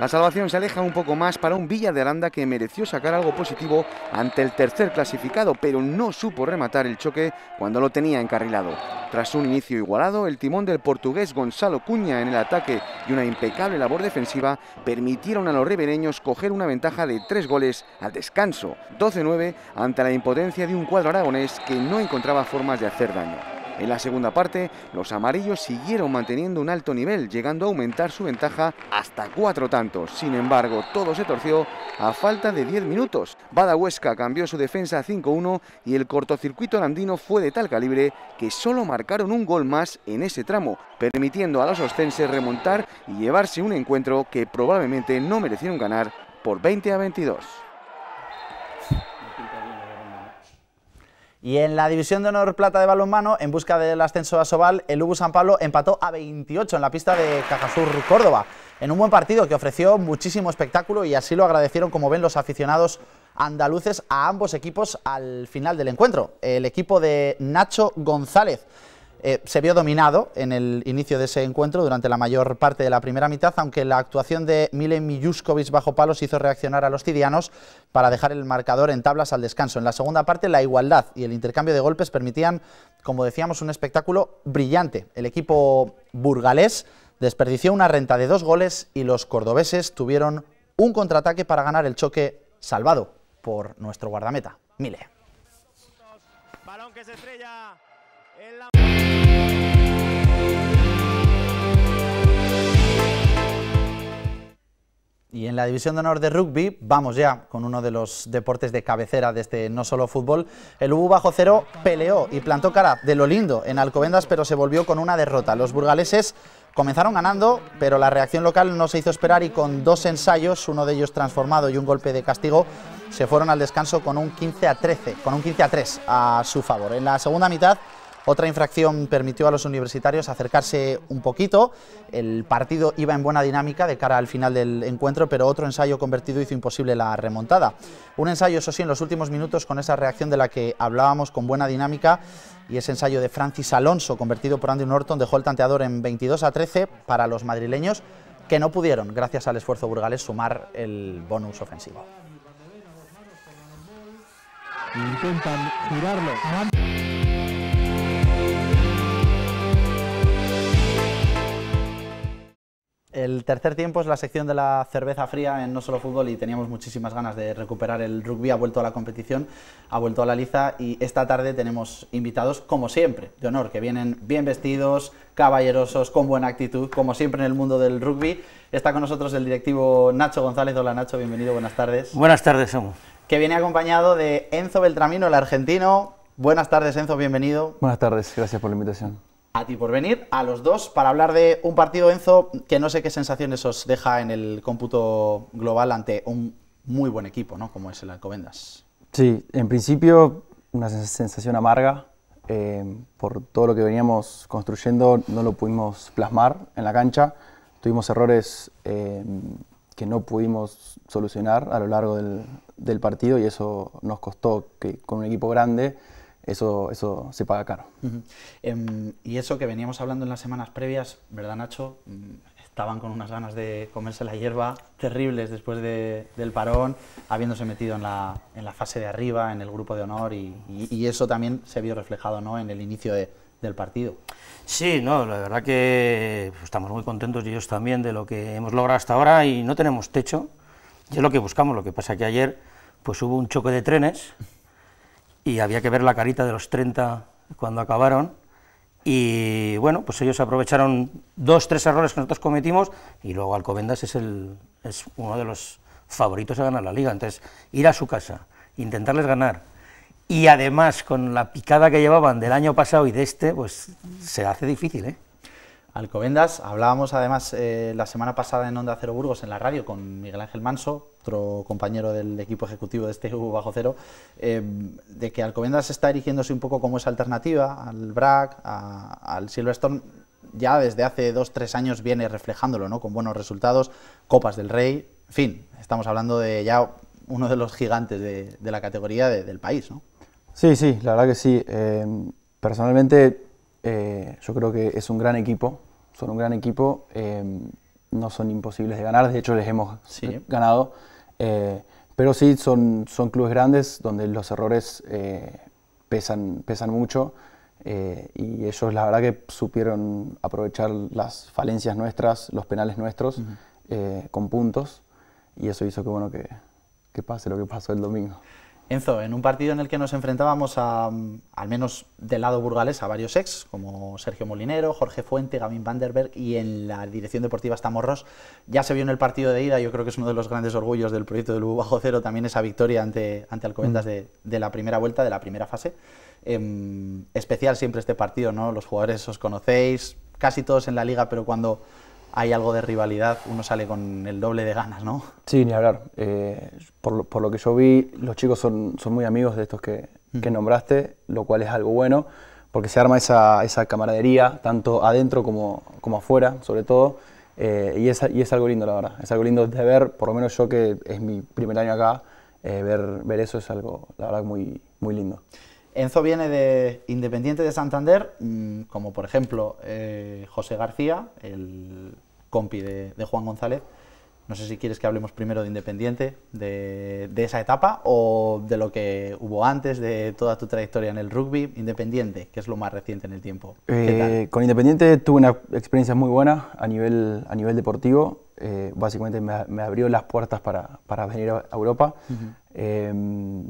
La salvación se aleja un poco más para un Villa de Aranda que mereció sacar algo positivo ante el tercer clasificado, pero no supo rematar el choque cuando lo tenía encarrilado. Tras un inicio igualado, el timón del portugués Gonzalo Cuña en el ataque y una impecable labor defensiva permitieron a los ribereños coger una ventaja de tres goles al descanso, 12-9, ante la impotencia de un cuadro aragonés que no encontraba formas de hacer daño. En la segunda parte, los amarillos siguieron manteniendo un alto nivel, llegando a aumentar su ventaja hasta cuatro tantos. Sin embargo, todo se torció a falta de diez minutos. Badahuesca cambió su defensa a 5-1 y el cortocircuito landino fue de tal calibre que solo marcaron un gol más en ese tramo, permitiendo a los ostenses remontar y llevarse un encuentro que probablemente no merecieron ganar por 20 a 22. Y en la división de honor plata de balonmano, en busca del ascenso a Sobal, el Ubu San Pablo empató a 28 en la pista de Cajasur Córdoba, en un buen partido que ofreció muchísimo espectáculo y así lo agradecieron como ven los aficionados andaluces a ambos equipos al final del encuentro. El equipo de Nacho González eh, se vio dominado en el inicio de ese encuentro durante la mayor parte de la primera mitad, aunque la actuación de Mile Mijuskovic bajo palos hizo reaccionar a los tidianos para dejar el marcador en tablas al descanso. En la segunda parte, la igualdad y el intercambio de golpes permitían, como decíamos, un espectáculo brillante. El equipo burgalés desperdició una renta de dos goles y los cordobeses tuvieron un contraataque para ganar el choque salvado por nuestro guardameta, Mile. Y en la División de Honor de Rugby, vamos ya con uno de los deportes de cabecera de este no solo fútbol, el U Bajo Cero peleó y plantó cara de lo lindo en Alcobendas, pero se volvió con una derrota. Los burgaleses comenzaron ganando, pero la reacción local no se hizo esperar y con dos ensayos, uno de ellos transformado y un golpe de castigo, se fueron al descanso con un 15 a 13, con un 15 a 3 a su favor. En la segunda mitad otra infracción permitió a los universitarios acercarse un poquito, el partido iba en buena dinámica de cara al final del encuentro, pero otro ensayo convertido hizo imposible la remontada. Un ensayo, eso sí, en los últimos minutos con esa reacción de la que hablábamos con buena dinámica y ese ensayo de Francis Alonso convertido por Andy Norton dejó el tanteador en 22 a 13 para los madrileños que no pudieron, gracias al esfuerzo burgalés, sumar el bonus ofensivo. Intentan girarlo. El tercer tiempo es la sección de la cerveza fría en No Solo Fútbol y teníamos muchísimas ganas de recuperar el rugby. Ha vuelto a la competición, ha vuelto a la liza y esta tarde tenemos invitados, como siempre, de honor, que vienen bien vestidos, caballerosos, con buena actitud, como siempre en el mundo del rugby. Está con nosotros el directivo Nacho González. Hola Nacho, bienvenido, buenas tardes. Buenas tardes, somos. Que viene acompañado de Enzo Beltramino, el argentino. Buenas tardes, Enzo, bienvenido. Buenas tardes, gracias por la invitación a ti por venir, a los dos, para hablar de un partido, Enzo, que no sé qué sensaciones os deja en el cómputo global ante un muy buen equipo, ¿no? Como es el Alcobendas. Sí, en principio una sensación amarga. Eh, por todo lo que veníamos construyendo no lo pudimos plasmar en la cancha. Tuvimos errores eh, que no pudimos solucionar a lo largo del, del partido y eso nos costó que con un equipo grande eso, eso se paga caro. Em, y eso que veníamos hablando en las semanas previas, ¿verdad Nacho? Mm, estaban con unas ganas de comerse la hierba terribles después del parón, habiéndose metido en la, fase de arriba, en el grupo de honor, y, eso también se vio reflejado en el inicio del partido. Sí, no, la verdad que pues, estamos muy contentos ellos también de lo que hemos logrado hasta ahora y no tenemos techo, y es lo que buscamos, lo que pasa que ayer pues hubo un choque de trenes y había que ver la carita de los 30 cuando acabaron. Y bueno, pues ellos aprovecharon dos, tres errores que nosotros cometimos y luego Alcobendas es, el, es uno de los favoritos a ganar la liga. Entonces, ir a su casa, intentarles ganar y además con la picada que llevaban del año pasado y de este, pues se hace difícil, ¿eh? Alcobendas. Hablábamos además eh, la semana pasada en Onda Cero Burgos en la radio con Miguel Ángel Manso, otro compañero del equipo ejecutivo de este U Bajo Cero, em, de que Alcobendas está erigiéndose un poco como esa alternativa al BRAC, al Silverstone. Ya desde hace dos, tres años viene reflejándolo, ¿no? Con buenos resultados, Copas del Rey, en fin, estamos hablando de ya uno de los gigantes de, la categoría del país, ¿no? Sí, sí, la verdad que sí. Em, personalmente eh, yo creo que es un gran equipo, son un gran equipo, em, no son imposibles de ganar, de hecho les hemos ganado, eh, pero sí son, son clubes grandes donde los errores eh, pesan, pesan mucho y ellos la verdad que supieron aprovechar las falencias nuestras, los penales nuestros, con puntos y eso hizo que, bueno, que pase lo que pasó el domingo. Enzo, en un partido en el que nos enfrentábamos a, mm, al menos del lado burgalés, a varios ex, como Sergio Molinero, Jorge Fuente, Gavin Vanderberg y en la dirección deportiva está Morros, ya se vio en el partido de ida, yo creo que es uno de los grandes orgullos del proyecto del Lugo bajo cero, también esa victoria ante, ante Alcobendas mm. de, la primera vuelta, de la primera fase. Em, especial siempre este partido, ¿no? Los jugadores os conocéis, casi todos en la liga, pero cuando hay algo de rivalidad, uno sale con el doble de ganas, ¿no? Sí, ni hablar. Eh, por, lo que yo vi, los chicos son, son muy amigos de estos que, mm. que, nombraste, lo cual es algo bueno, porque se arma esa, esa camaradería, tanto adentro como, como afuera, sobre todo. Eh, y, es, y, es, algo lindo, la verdad. Es algo lindo de ver, por lo menos yo que es mi primer año acá, eh, ver, ver eso es algo, la verdad, muy, muy lindo. Enzo viene de Independiente de Santander, mm, como por ejemplo José García, el compi de, Juan González. No sé si quieres que hablemos primero de Independiente, de, esa etapa, o de lo que hubo antes, de toda tu trayectoria en el rugby. Independiente, que es lo más reciente en el tiempo. Eh, con Independiente tuve una experiencia muy buena a nivel, a nivel deportivo. Eh, básicamente me, abrió las puertas para, venir a Europa. Em,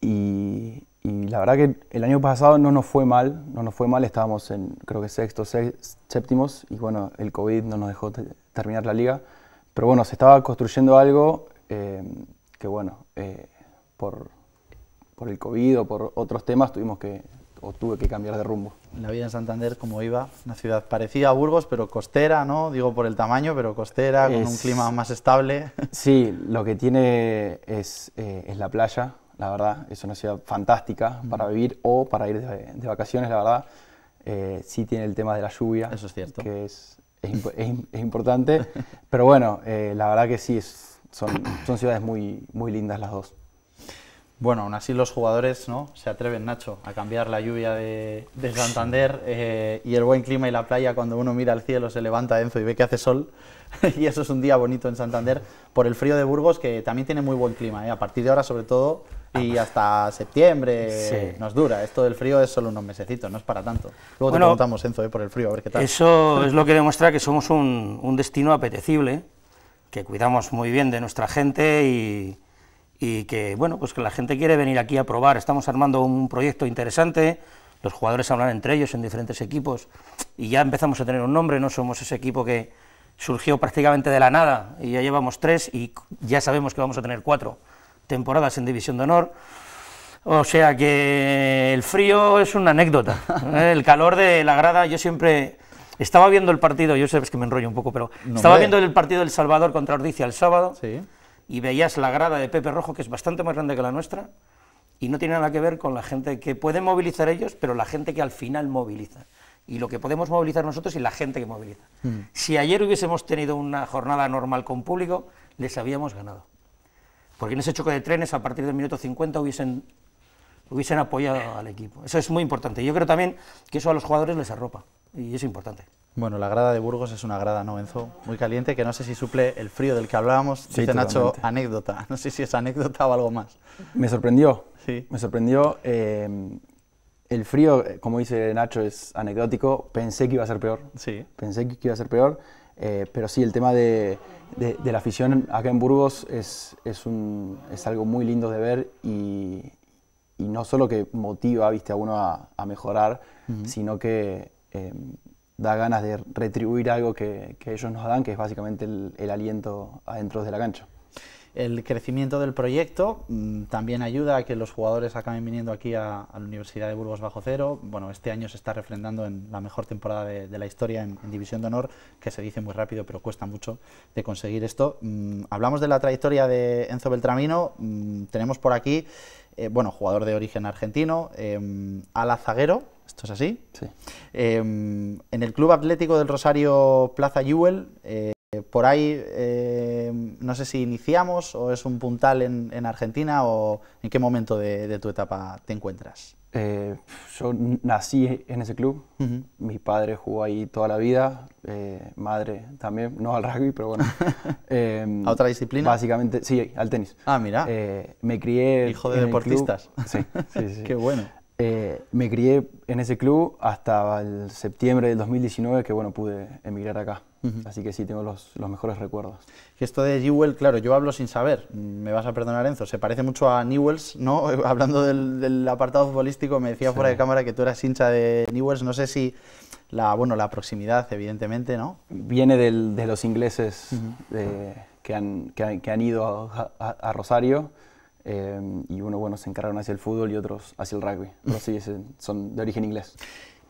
y, y la verdad que el año pasado no nos fue mal, no nos fue mal, estábamos en creo que sexto seis séptimos y bueno, el COVID no nos dejó terminar la liga, pero bueno, se estaba construyendo algo eh, que bueno, eh, por, por el COVID o por otros temas tuvimos que, o tuve que cambiar de rumbo. La vida en Santander, ¿cómo iba, una ciudad parecida a Burgos, pero costera, ¿no? Digo por el tamaño, pero costera, con un clima más estable. <laughs> Sí, lo que tiene es, eh, es la playa, la verdad. Es una ciudad fantástica para vivir o para ir de, vacaciones, la verdad. Eh, sí tiene el tema de la lluvia. Eso es cierto. Que es, es, importante. <laughs> Pero bueno, eh, la verdad que sí, son, son ciudades muy, muy lindas las dos. Bueno, aún así los jugadores ¿no? se atreven, Nacho, a cambiar la lluvia de, Santander eh, y el buen clima y la playa cuando uno mira al cielo, se levanta Enzo y ve que hace sol, <laughs> y eso es un día bonito en Santander por el frío de Burgos, que también tiene muy buen clima. ¿eh? A partir de ahora, sobre todo, y hasta septiembre nos dura. Esto del frío es solo unos mesecitos, no es para tanto. Luego te preguntamos, Enzo, ¿eh? por el frío, a ver qué tal. Eso es lo que demuestra que somos un, destino apetecible, que cuidamos muy bien de nuestra gente y, y que, bueno, pues que la gente quiere venir aquí a probar. Estamos armando un proyecto interesante, los jugadores hablan entre ellos en diferentes equipos y ya empezamos a tener un nombre, no somos ese equipo que surgió prácticamente de la nada y ya llevamos tres y ya sabemos que vamos a tener cuatro temporadas en División de Honor. O sea que el frío es una anécdota. <laughs> ¿eh? El calor de la grada, yo siempre estaba viendo el partido, yo sé que me enrollo un poco, pero estaba viendo el partido del Salvador contra Ordizia el sábado y veías la grada de Pepe Rojo, que es bastante más grande que la nuestra, y no tiene nada que ver con la gente que pueden movilizar ellos, pero la gente que al final moviliza y lo que podemos movilizar nosotros y la gente que moviliza. Mm. Si ayer hubiésemos tenido una jornada normal con público, les habíamos ganado. Porque en ese choque de trenes, a partir del minuto 50, hubiesen, hubiesen apoyado al equipo. Eso es muy importante. Yo creo también que eso a los jugadores les arropa, y es importante. Bueno, la grada de Burgos es una grada, ¿no, Enzo? Muy caliente, que no sé si suple el frío del que hablábamos. Sí, dice Nacho, anécdota. <laughs> No sé si es anécdota o algo más. Me sorprendió. Sí. Me sorprendió. Eh, el frío, eh, como dice Nacho, es anecdótico. Pensé que iba a ser peor. Sí. Pensé que iba a ser peor. Eh, pero sí, el tema de, la afición acá en Burgos es, algo muy lindo de ver y, no solo que motiva a uno a, mejorar, sino que em, da ganas de retribuir algo que, ellos nos dan, que es básicamente el, el aliento adentro de la cancha. El crecimiento del proyecto mm, también ayuda a que los jugadores acaben viniendo aquí a, la Universidad de Burgos Bajo Cero. Bueno, este año se está refrendando en la mejor temporada de, la historia en, División de Honor, que se dice muy rápido, pero cuesta mucho de conseguir esto. Mm, hablamos de la trayectoria de Enzo Beltramino. Mm, tenemos por aquí, eh, bueno, jugador de origen argentino, eh, Zaguero, ¿Esto es así? Sí. Em, en el Club Atlético del Rosario Plaza Yuel eh, por ahí, eh, no sé si iniciamos o es un puntal en, Argentina o en qué momento de, tu etapa te encuentras. Eh, yo nací en ese club, mi padre jugó ahí toda la vida, madre también, no al rugby, pero bueno. <laughs> ¿A otra disciplina? Básicamente, sí, al tenis. Ah, mira. me crié... Hijo de deportistas. Sí, sí, <laughs> sí, qué bueno. me crié en ese club hasta el septiembre del 2019 que bueno pude emigrar acá. Así que sí, tengo los, mejores recuerdos. esto de Jewell, claro, yo hablo sin saber, me vas a perdonar Enzo, se parece mucho a Newells, ¿no? <laughs> Hablando del, apartado futbolístico, me decía fuera de cámara que tú eras hincha de Newells, no sé si la, bueno, la proximidad, evidentemente, ¿no? Viene de los ingleses que, han, que, han, ido a, Rosario. Eh, y uno, bueno, se encargaron hacia el fútbol y otros hacia el rugby. Pero <laughs> sí, son de origen inglés.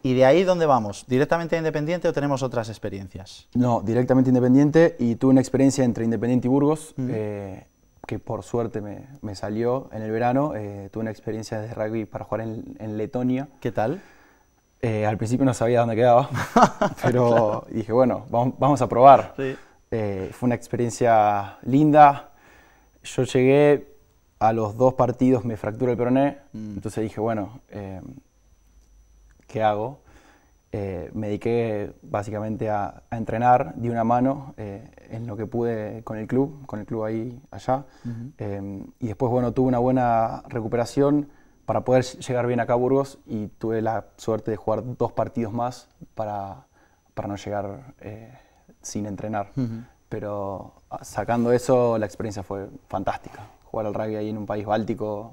¿Y de ahí dónde vamos? ¿Directamente a Independiente o tenemos otras experiencias? No, directamente Independiente y tuve una experiencia entre Independiente y Burgos, eh, que por suerte me, salió en el verano. Eh, tuve una experiencia de rugby para jugar en, Letonia. ¿Qué tal? Eh, al principio no sabía dónde quedaba, <laughs> pero dije, bueno, vamos, a probar. fue una experiencia linda. Yo llegué a los dos partidos, me fracturó el peroné, mm. entonces dije, bueno, que hago, eh, me dediqué básicamente a, entrenar, de una mano eh, en lo que pude con el club, con el club ahí allá. Eh, y después, bueno, tuve una buena recuperación para poder llegar bien acá a Burgos y tuve la suerte de jugar dos partidos más para, para no llegar sin entrenar. Pero ah, sacando eso, la experiencia fue fantástica. Jugar al rugby ahí en un país báltico,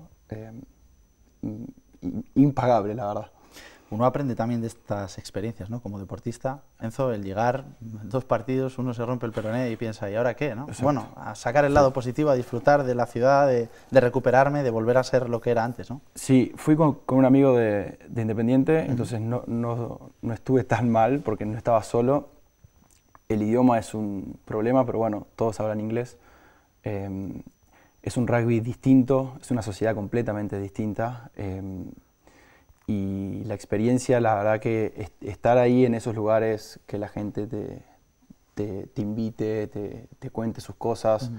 impagable, la verdad uno aprende también de estas experiencias, ¿no? Como deportista, Enzo, el llegar dos partidos, uno se rompe el peroné y piensa, ¿y ahora qué? ¿no? Bueno, a sacar el lado positivo, a disfrutar de la ciudad, de, recuperarme, de volver a ser lo que era antes, ¿no? Sí, fui con, un amigo de, Independiente, entonces no, estuve tan mal porque no estaba solo. El idioma es un problema, pero bueno, todos hablan inglés. Em, es un rugby distinto, es una sociedad completamente distinta. Em, y la experiencia, la verdad que estar ahí en esos lugares, que la gente te, invite, te, cuente sus cosas,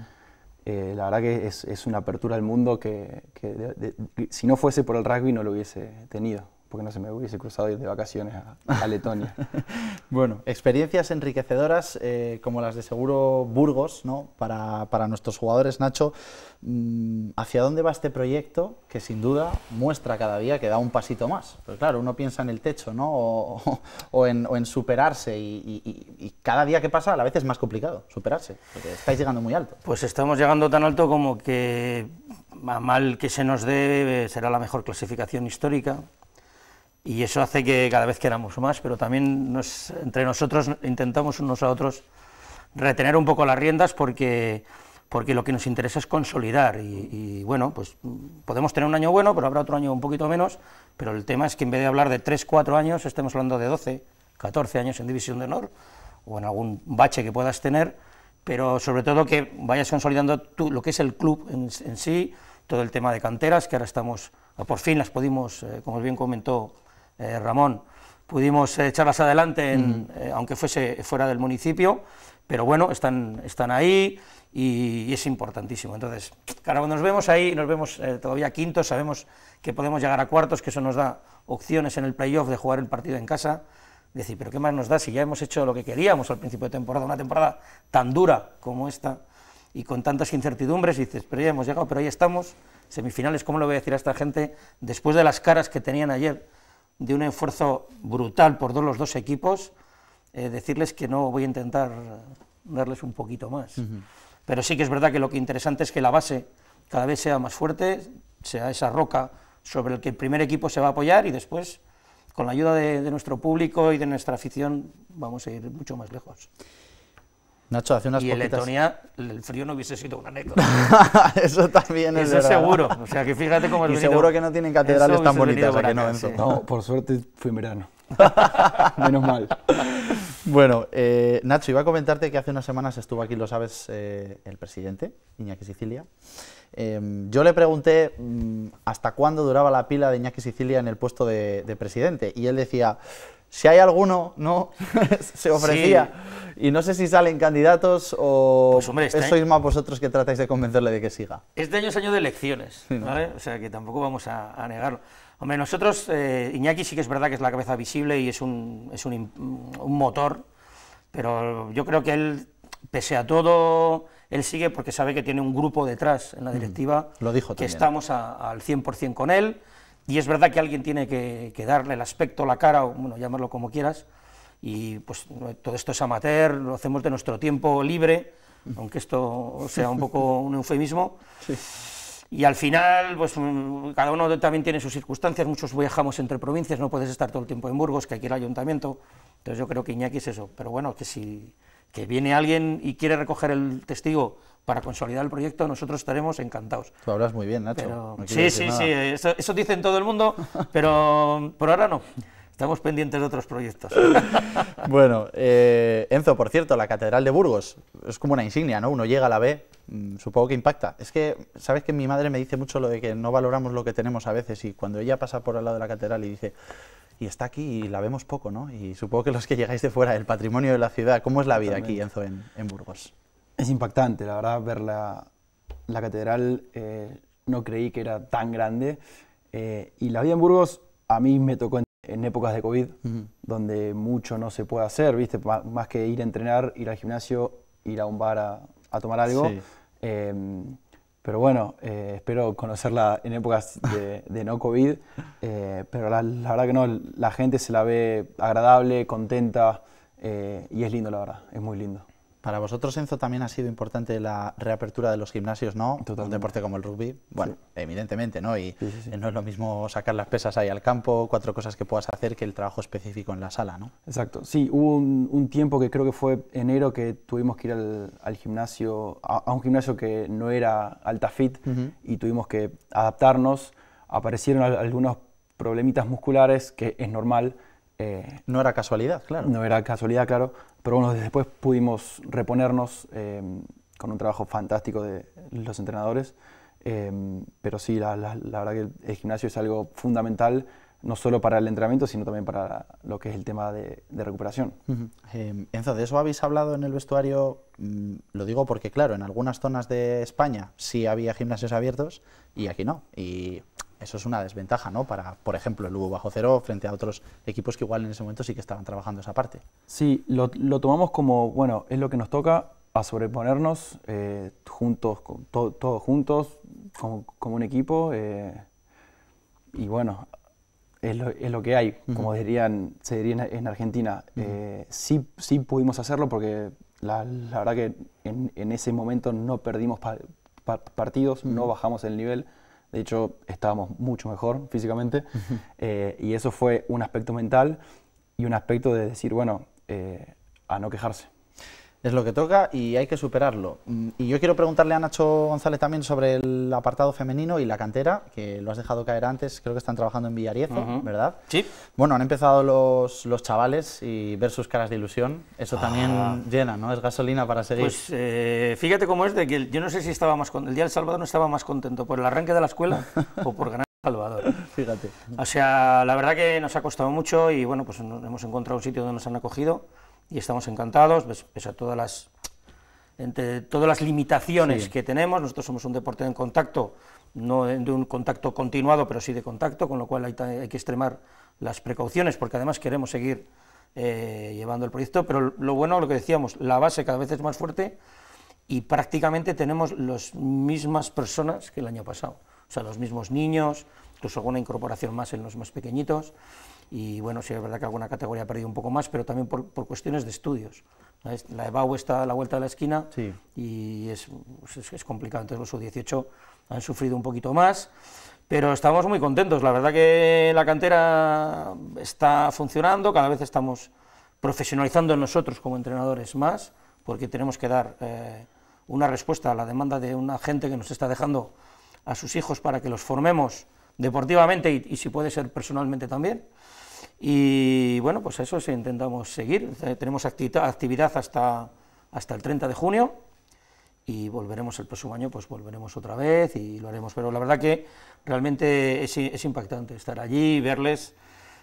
eh, la verdad que es, una apertura al mundo que, si no fuese por el rugby no lo hubiese tenido porque no se me hubiese cruzado ir de vacaciones a, Letonia. <laughs> bueno, experiencias enriquecedoras eh, como las de seguro Burgos, ¿no? Para, nuestros jugadores, Nacho, mm, ¿hacia dónde va este proyecto que sin duda muestra cada día que da un pasito más? Pero pues claro, uno piensa en el techo, ¿no? O, en, superarse y, cada día que pasa a la vez es más complicado superarse, porque estáis llegando muy alto. Pues estamos llegando tan alto como que mal que se nos dé eh, será la mejor clasificación histórica y eso hace que cada vez queramos más, pero también nos, entre nosotros intentamos unos a otros retener un poco las riendas porque, porque lo que nos interesa es consolidar y, bueno, pues podemos tener un año bueno, pero habrá otro año un poquito menos, pero el tema es que en vez de hablar de 3, 4 años, estemos hablando de 12, 14 años en División de Honor o en algún bache que puedas tener, pero sobre todo que vayas consolidando lo que es el club en, sí, todo el tema de canteras, que ahora estamos, por fin las pudimos, eh, como bien comentó eh, Ramón, pudimos eh, echarlas adelante, mm. eh, aunque fuese fuera del municipio, pero bueno, están, están ahí y, es importantísimo. Entonces, claro, cuando nos vemos ahí, nos vemos todavía quintos, sabemos que podemos llegar a cuartos, que eso nos da opciones en el playoff de jugar el partido en casa, decir, pero ¿qué más nos da si ya hemos hecho lo que queríamos al principio de temporada, una temporada tan dura como esta y con tantas incertidumbres? dices, pero ya hemos llegado, pero ahí estamos, semifinales, ¿cómo lo voy a decir a esta gente después de las caras que tenían ayer? de un esfuerzo brutal por los dos equipos, eh, decirles que no voy a intentar darles un poquito más. Pero sí que es verdad que lo que interesante es que la base cada vez sea más fuerte, sea esa roca sobre la que el primer equipo se va a apoyar y después, con la ayuda de nuestro público y de nuestra afición, vamos a ir mucho más lejos. Nacho, hace unas y en Letonia el frío no hubiese sido una anécdota. <laughs> Eso también es Eso es seguro. O sea, que fíjate cómo es <laughs> Y seguro que no tienen catedrales tan bonitas que no, no, por suerte fue en verano. <laughs> Menos mal. Bueno, eh, Nacho, iba a comentarte que hace unas semanas estuvo aquí, lo sabes, eh, el presidente, Iñaki Sicilia. Em, yo le pregunté mm, hasta cuándo duraba la pila de Iñaki Sicilia en el puesto de, presidente y él decía, si hay alguno, no, <laughs> se ofrecía. Y no sé si salen candidatos o pues hombre, este sois más vosotros que tratáis de convencerle de que siga. Este año es año de elecciones, ¿vale? O sea que tampoco vamos a, negarlo. Hombre, nosotros, eh, Iñaki sí que es verdad que es la cabeza visible y es un, es un, un motor, pero yo creo que él, pese a todo él sigue porque sabe que tiene un grupo detrás en la mm, directiva, lo dijo que estamos al 100% con él, y es verdad que alguien tiene que, darle el aspecto, la cara, o bueno, llamarlo como quieras, y pues todo esto es amateur, lo hacemos de nuestro tiempo libre, aunque esto sea un poco <laughs> un eufemismo. Y al final, pues cada uno también tiene sus circunstancias, muchos viajamos entre provincias, no puedes estar todo el tiempo en Burgos, que aquí el ayuntamiento, entonces yo creo que Iñaki es eso, pero bueno, que si que viene alguien y quiere recoger el testigo para consolidar el proyecto, nosotros estaremos encantados. Tú hablas muy bien, Nacho. sí, sí, sí, eso, dicen todo el mundo, <laughs> pero por ahora no. Estamos pendientes de otros proyectos. <laughs> bueno, eh, Enzo, por cierto, la Catedral de Burgos es como una insignia, ¿no? Uno llega a la B, mm, supongo que impacta. Es que, ¿sabes que Mi madre me dice mucho lo de que no valoramos lo que tenemos a veces y cuando ella pasa por al lado de la catedral y dice, y está aquí y la vemos poco, ¿no? Y supongo que los que llegáis de fuera, del patrimonio de la ciudad, ¿cómo es la vida aquí, Enzo, en, Burgos? Es impactante, la verdad, ver la, la catedral eh, no creí que era tan grande. Eh, y la vida en Burgos a mí me tocó en, épocas de COVID, donde mucho no se puede hacer, ¿viste? más que ir a entrenar, ir al gimnasio, ir a un bar a, tomar algo. Sí. Em, pero bueno, eh, espero conocerla en épocas de, no COVID. Eh, pero la, verdad que no, la gente se la ve agradable, contenta eh, y es lindo, la verdad, es muy lindo. Para vosotros, Enzo, también ha sido importante la reapertura de los gimnasios, ¿no? Totalmente. Un deporte como el rugby, bueno, evidentemente, ¿no? Y no es lo mismo sacar las pesas ahí al campo, cuatro cosas que puedas hacer, que el trabajo específico en la sala, ¿no? Exacto, sí, hubo un, tiempo que creo que fue enero que tuvimos que ir al, gimnasio, a, un gimnasio que no era alta fit y tuvimos que adaptarnos. Aparecieron algunos problemitas musculares, que es normal. Eh, no era casualidad, claro. No era casualidad, claro pero bueno, después pudimos reponernos em, con un trabajo fantástico de los entrenadores. Em, pero sí, la, la, verdad que el gimnasio es algo fundamental, no solo para el entrenamiento, sino también para lo que es el tema de, recuperación. Em, Enzo, de eso habéis hablado en el vestuario, mm, lo digo porque, claro, en algunas zonas de España sí había gimnasios abiertos y aquí no. Y eso es una desventaja, ¿no? Para, por ejemplo, el Lugo bajo cero frente a otros equipos que igual en ese momento sí que estaban trabajando esa parte. Sí, lo, lo tomamos como, bueno, es lo que nos toca a sobreponernos eh, juntos, con, todos juntos, como, un equipo. Eh, y bueno, es lo, es lo, que hay, como dirían, se diría en, Argentina. Eh, sí, sí pudimos hacerlo porque la, la verdad que en, en, ese momento no perdimos partidos, no bajamos el nivel. De hecho, estábamos mucho mejor físicamente eh, y eso fue un aspecto mental y un aspecto de decir, bueno, eh, a no quejarse. Es lo que toca y hay que superarlo. Mm, y yo quiero preguntarle a Nacho González también sobre el apartado femenino y la cantera, que lo has dejado caer antes, creo que están trabajando en Villariezo, ¿verdad? Sí. Bueno, han empezado los, los chavales y ver sus caras de ilusión, eso también ah. llena, ¿no? Es gasolina para seguir. Pues eh, fíjate cómo es de que yo no sé si estaba más contento, el día del Salvador no estaba más contento por el arranque de la escuela <laughs> o por ganar Salvador. Fíjate. O sea, la verdad que nos ha costado mucho y bueno, pues hemos encontrado un sitio donde nos han acogido y estamos encantados, pese a todas las, entre todas las limitaciones que tenemos. Nosotros somos un deporte en contacto, no de un contacto continuado, pero sí de contacto, con lo cual hay, que extremar las precauciones, porque además queremos seguir eh, llevando el proyecto. Pero lo bueno, lo que decíamos, la base cada vez es más fuerte y prácticamente tenemos las mismas personas que el año pasado. O sea, los mismos niños, incluso alguna incorporación más en los más pequeñitos y bueno, sí es verdad que alguna categoría ha perdido un poco más, pero también por, por cuestiones de estudios. La EBAU está a la vuelta de la esquina y pues es, es, complicado, entonces los sub-18 han sufrido un poquito más, pero estamos muy contentos, la verdad que la cantera está funcionando, cada vez estamos profesionalizando nosotros como entrenadores más, porque tenemos que dar eh, una respuesta a la demanda de una gente que nos está dejando a sus hijos para que los formemos deportivamente y, si puede ser personalmente también. Y bueno, pues eso si intentamos seguir. Eh, tenemos actividad hasta, hasta el 30 de junio y volveremos el próximo año, pues volveremos otra vez y lo haremos. Pero la verdad que realmente es, impactante estar allí, verles.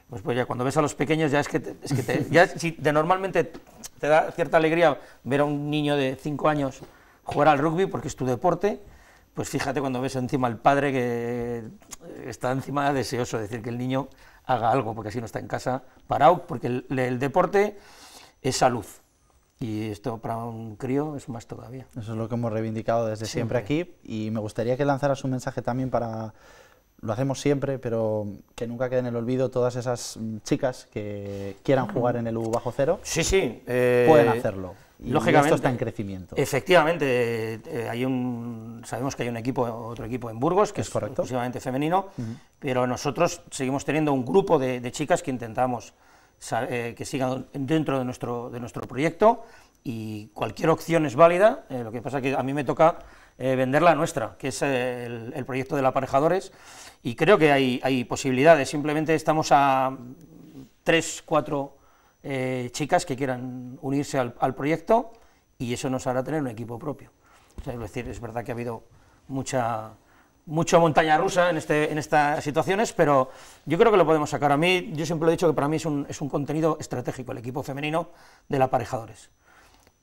Pues, pues, ya cuando ves a los pequeños ya es que, es que <laughs> ya normalmente te da cierta alegría ver a un niño de 5 años jugar al rugby porque es tu deporte pues fíjate cuando ves encima al padre que eh, está encima deseoso de decir que el niño haga algo, porque así no está en casa parado, porque el, deporte es salud. Y esto para un crío es más todavía. Eso es lo que hemos reivindicado desde siempre, aquí y me gustaría que lanzaras un mensaje también para lo hacemos siempre, pero que nunca queden en el olvido todas esas mm, chicas que quieran mm. jugar en el U bajo cero. Sí, sí. Eh, pueden hacerlo. Lógicamente, esto está en crecimiento. Efectivamente, eh, hay un, sabemos que hay un equipo, otro equipo en Burgos, que es, exclusivamente femenino, pero nosotros seguimos teniendo un grupo de, chicas que intentamos eh, que sigan dentro de nuestro, de nuestro proyecto y cualquier opción es válida, eh, lo que pasa que a mí me toca vender la nuestra, que es el, proyecto del aparejadores, y creo que hay, hay posibilidades, simplemente estamos a tres, cuatro eh, chicas que quieran unirse al, proyecto y eso nos hará tener un equipo propio. es decir, es verdad que ha habido mucha, mucha montaña rusa en, este, en estas situaciones, pero yo creo que lo podemos sacar. A mí, yo siempre he dicho que para mí es un, contenido estratégico, el equipo femenino del aparejadores.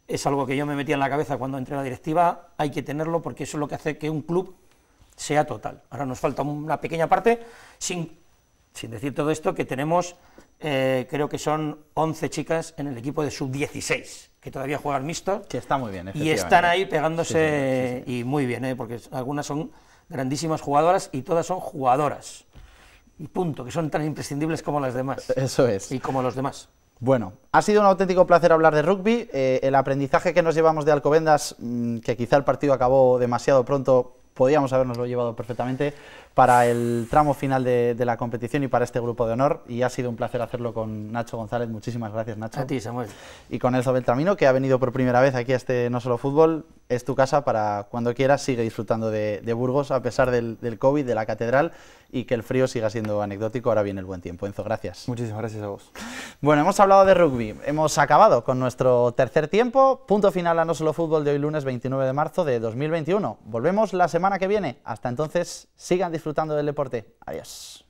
Es algo que yo me metía en la cabeza cuando entré a la directiva, hay que tenerlo porque eso es lo que hace que un club sea total. Ahora nos falta una pequeña parte, sin, sin decir todo esto, que tenemos eh, creo que son 11 chicas en el equipo de sub-16, que todavía juegan mixto. Que está muy bien, Y están ahí pegándose, y muy bien, ¿eh? porque algunas son grandísimas jugadoras y todas son jugadoras. Y punto, que son tan imprescindibles como las demás. Eso es. Y como los demás. Bueno, ha sido un auténtico placer hablar de rugby. Eh, el aprendizaje que nos llevamos de Alcobendas, mm, que quizá el partido acabó demasiado pronto, podíamos habernoslo llevado perfectamente, para el tramo final de, la competición y para este grupo de honor. Y ha sido un placer hacerlo con Nacho González. Muchísimas gracias, Nacho. A ti, Samuel. Y con Elzo Beltramino, que ha venido por primera vez aquí a este No Solo Fútbol. Es tu casa para cuando quieras. Sigue disfrutando de, Burgos, a pesar del, del, COVID, de la catedral, y que el frío siga siendo anecdótico. Ahora viene el buen tiempo. Enzo, gracias. Muchísimas gracias a vos. Bueno, hemos hablado de rugby. Hemos acabado con nuestro tercer tiempo. Punto final a No Solo Fútbol de hoy, lunes 29 de marzo de 2021. Volvemos la semana que viene. Hasta entonces, sigan disfrutando disfrutando del deporte. Adiós.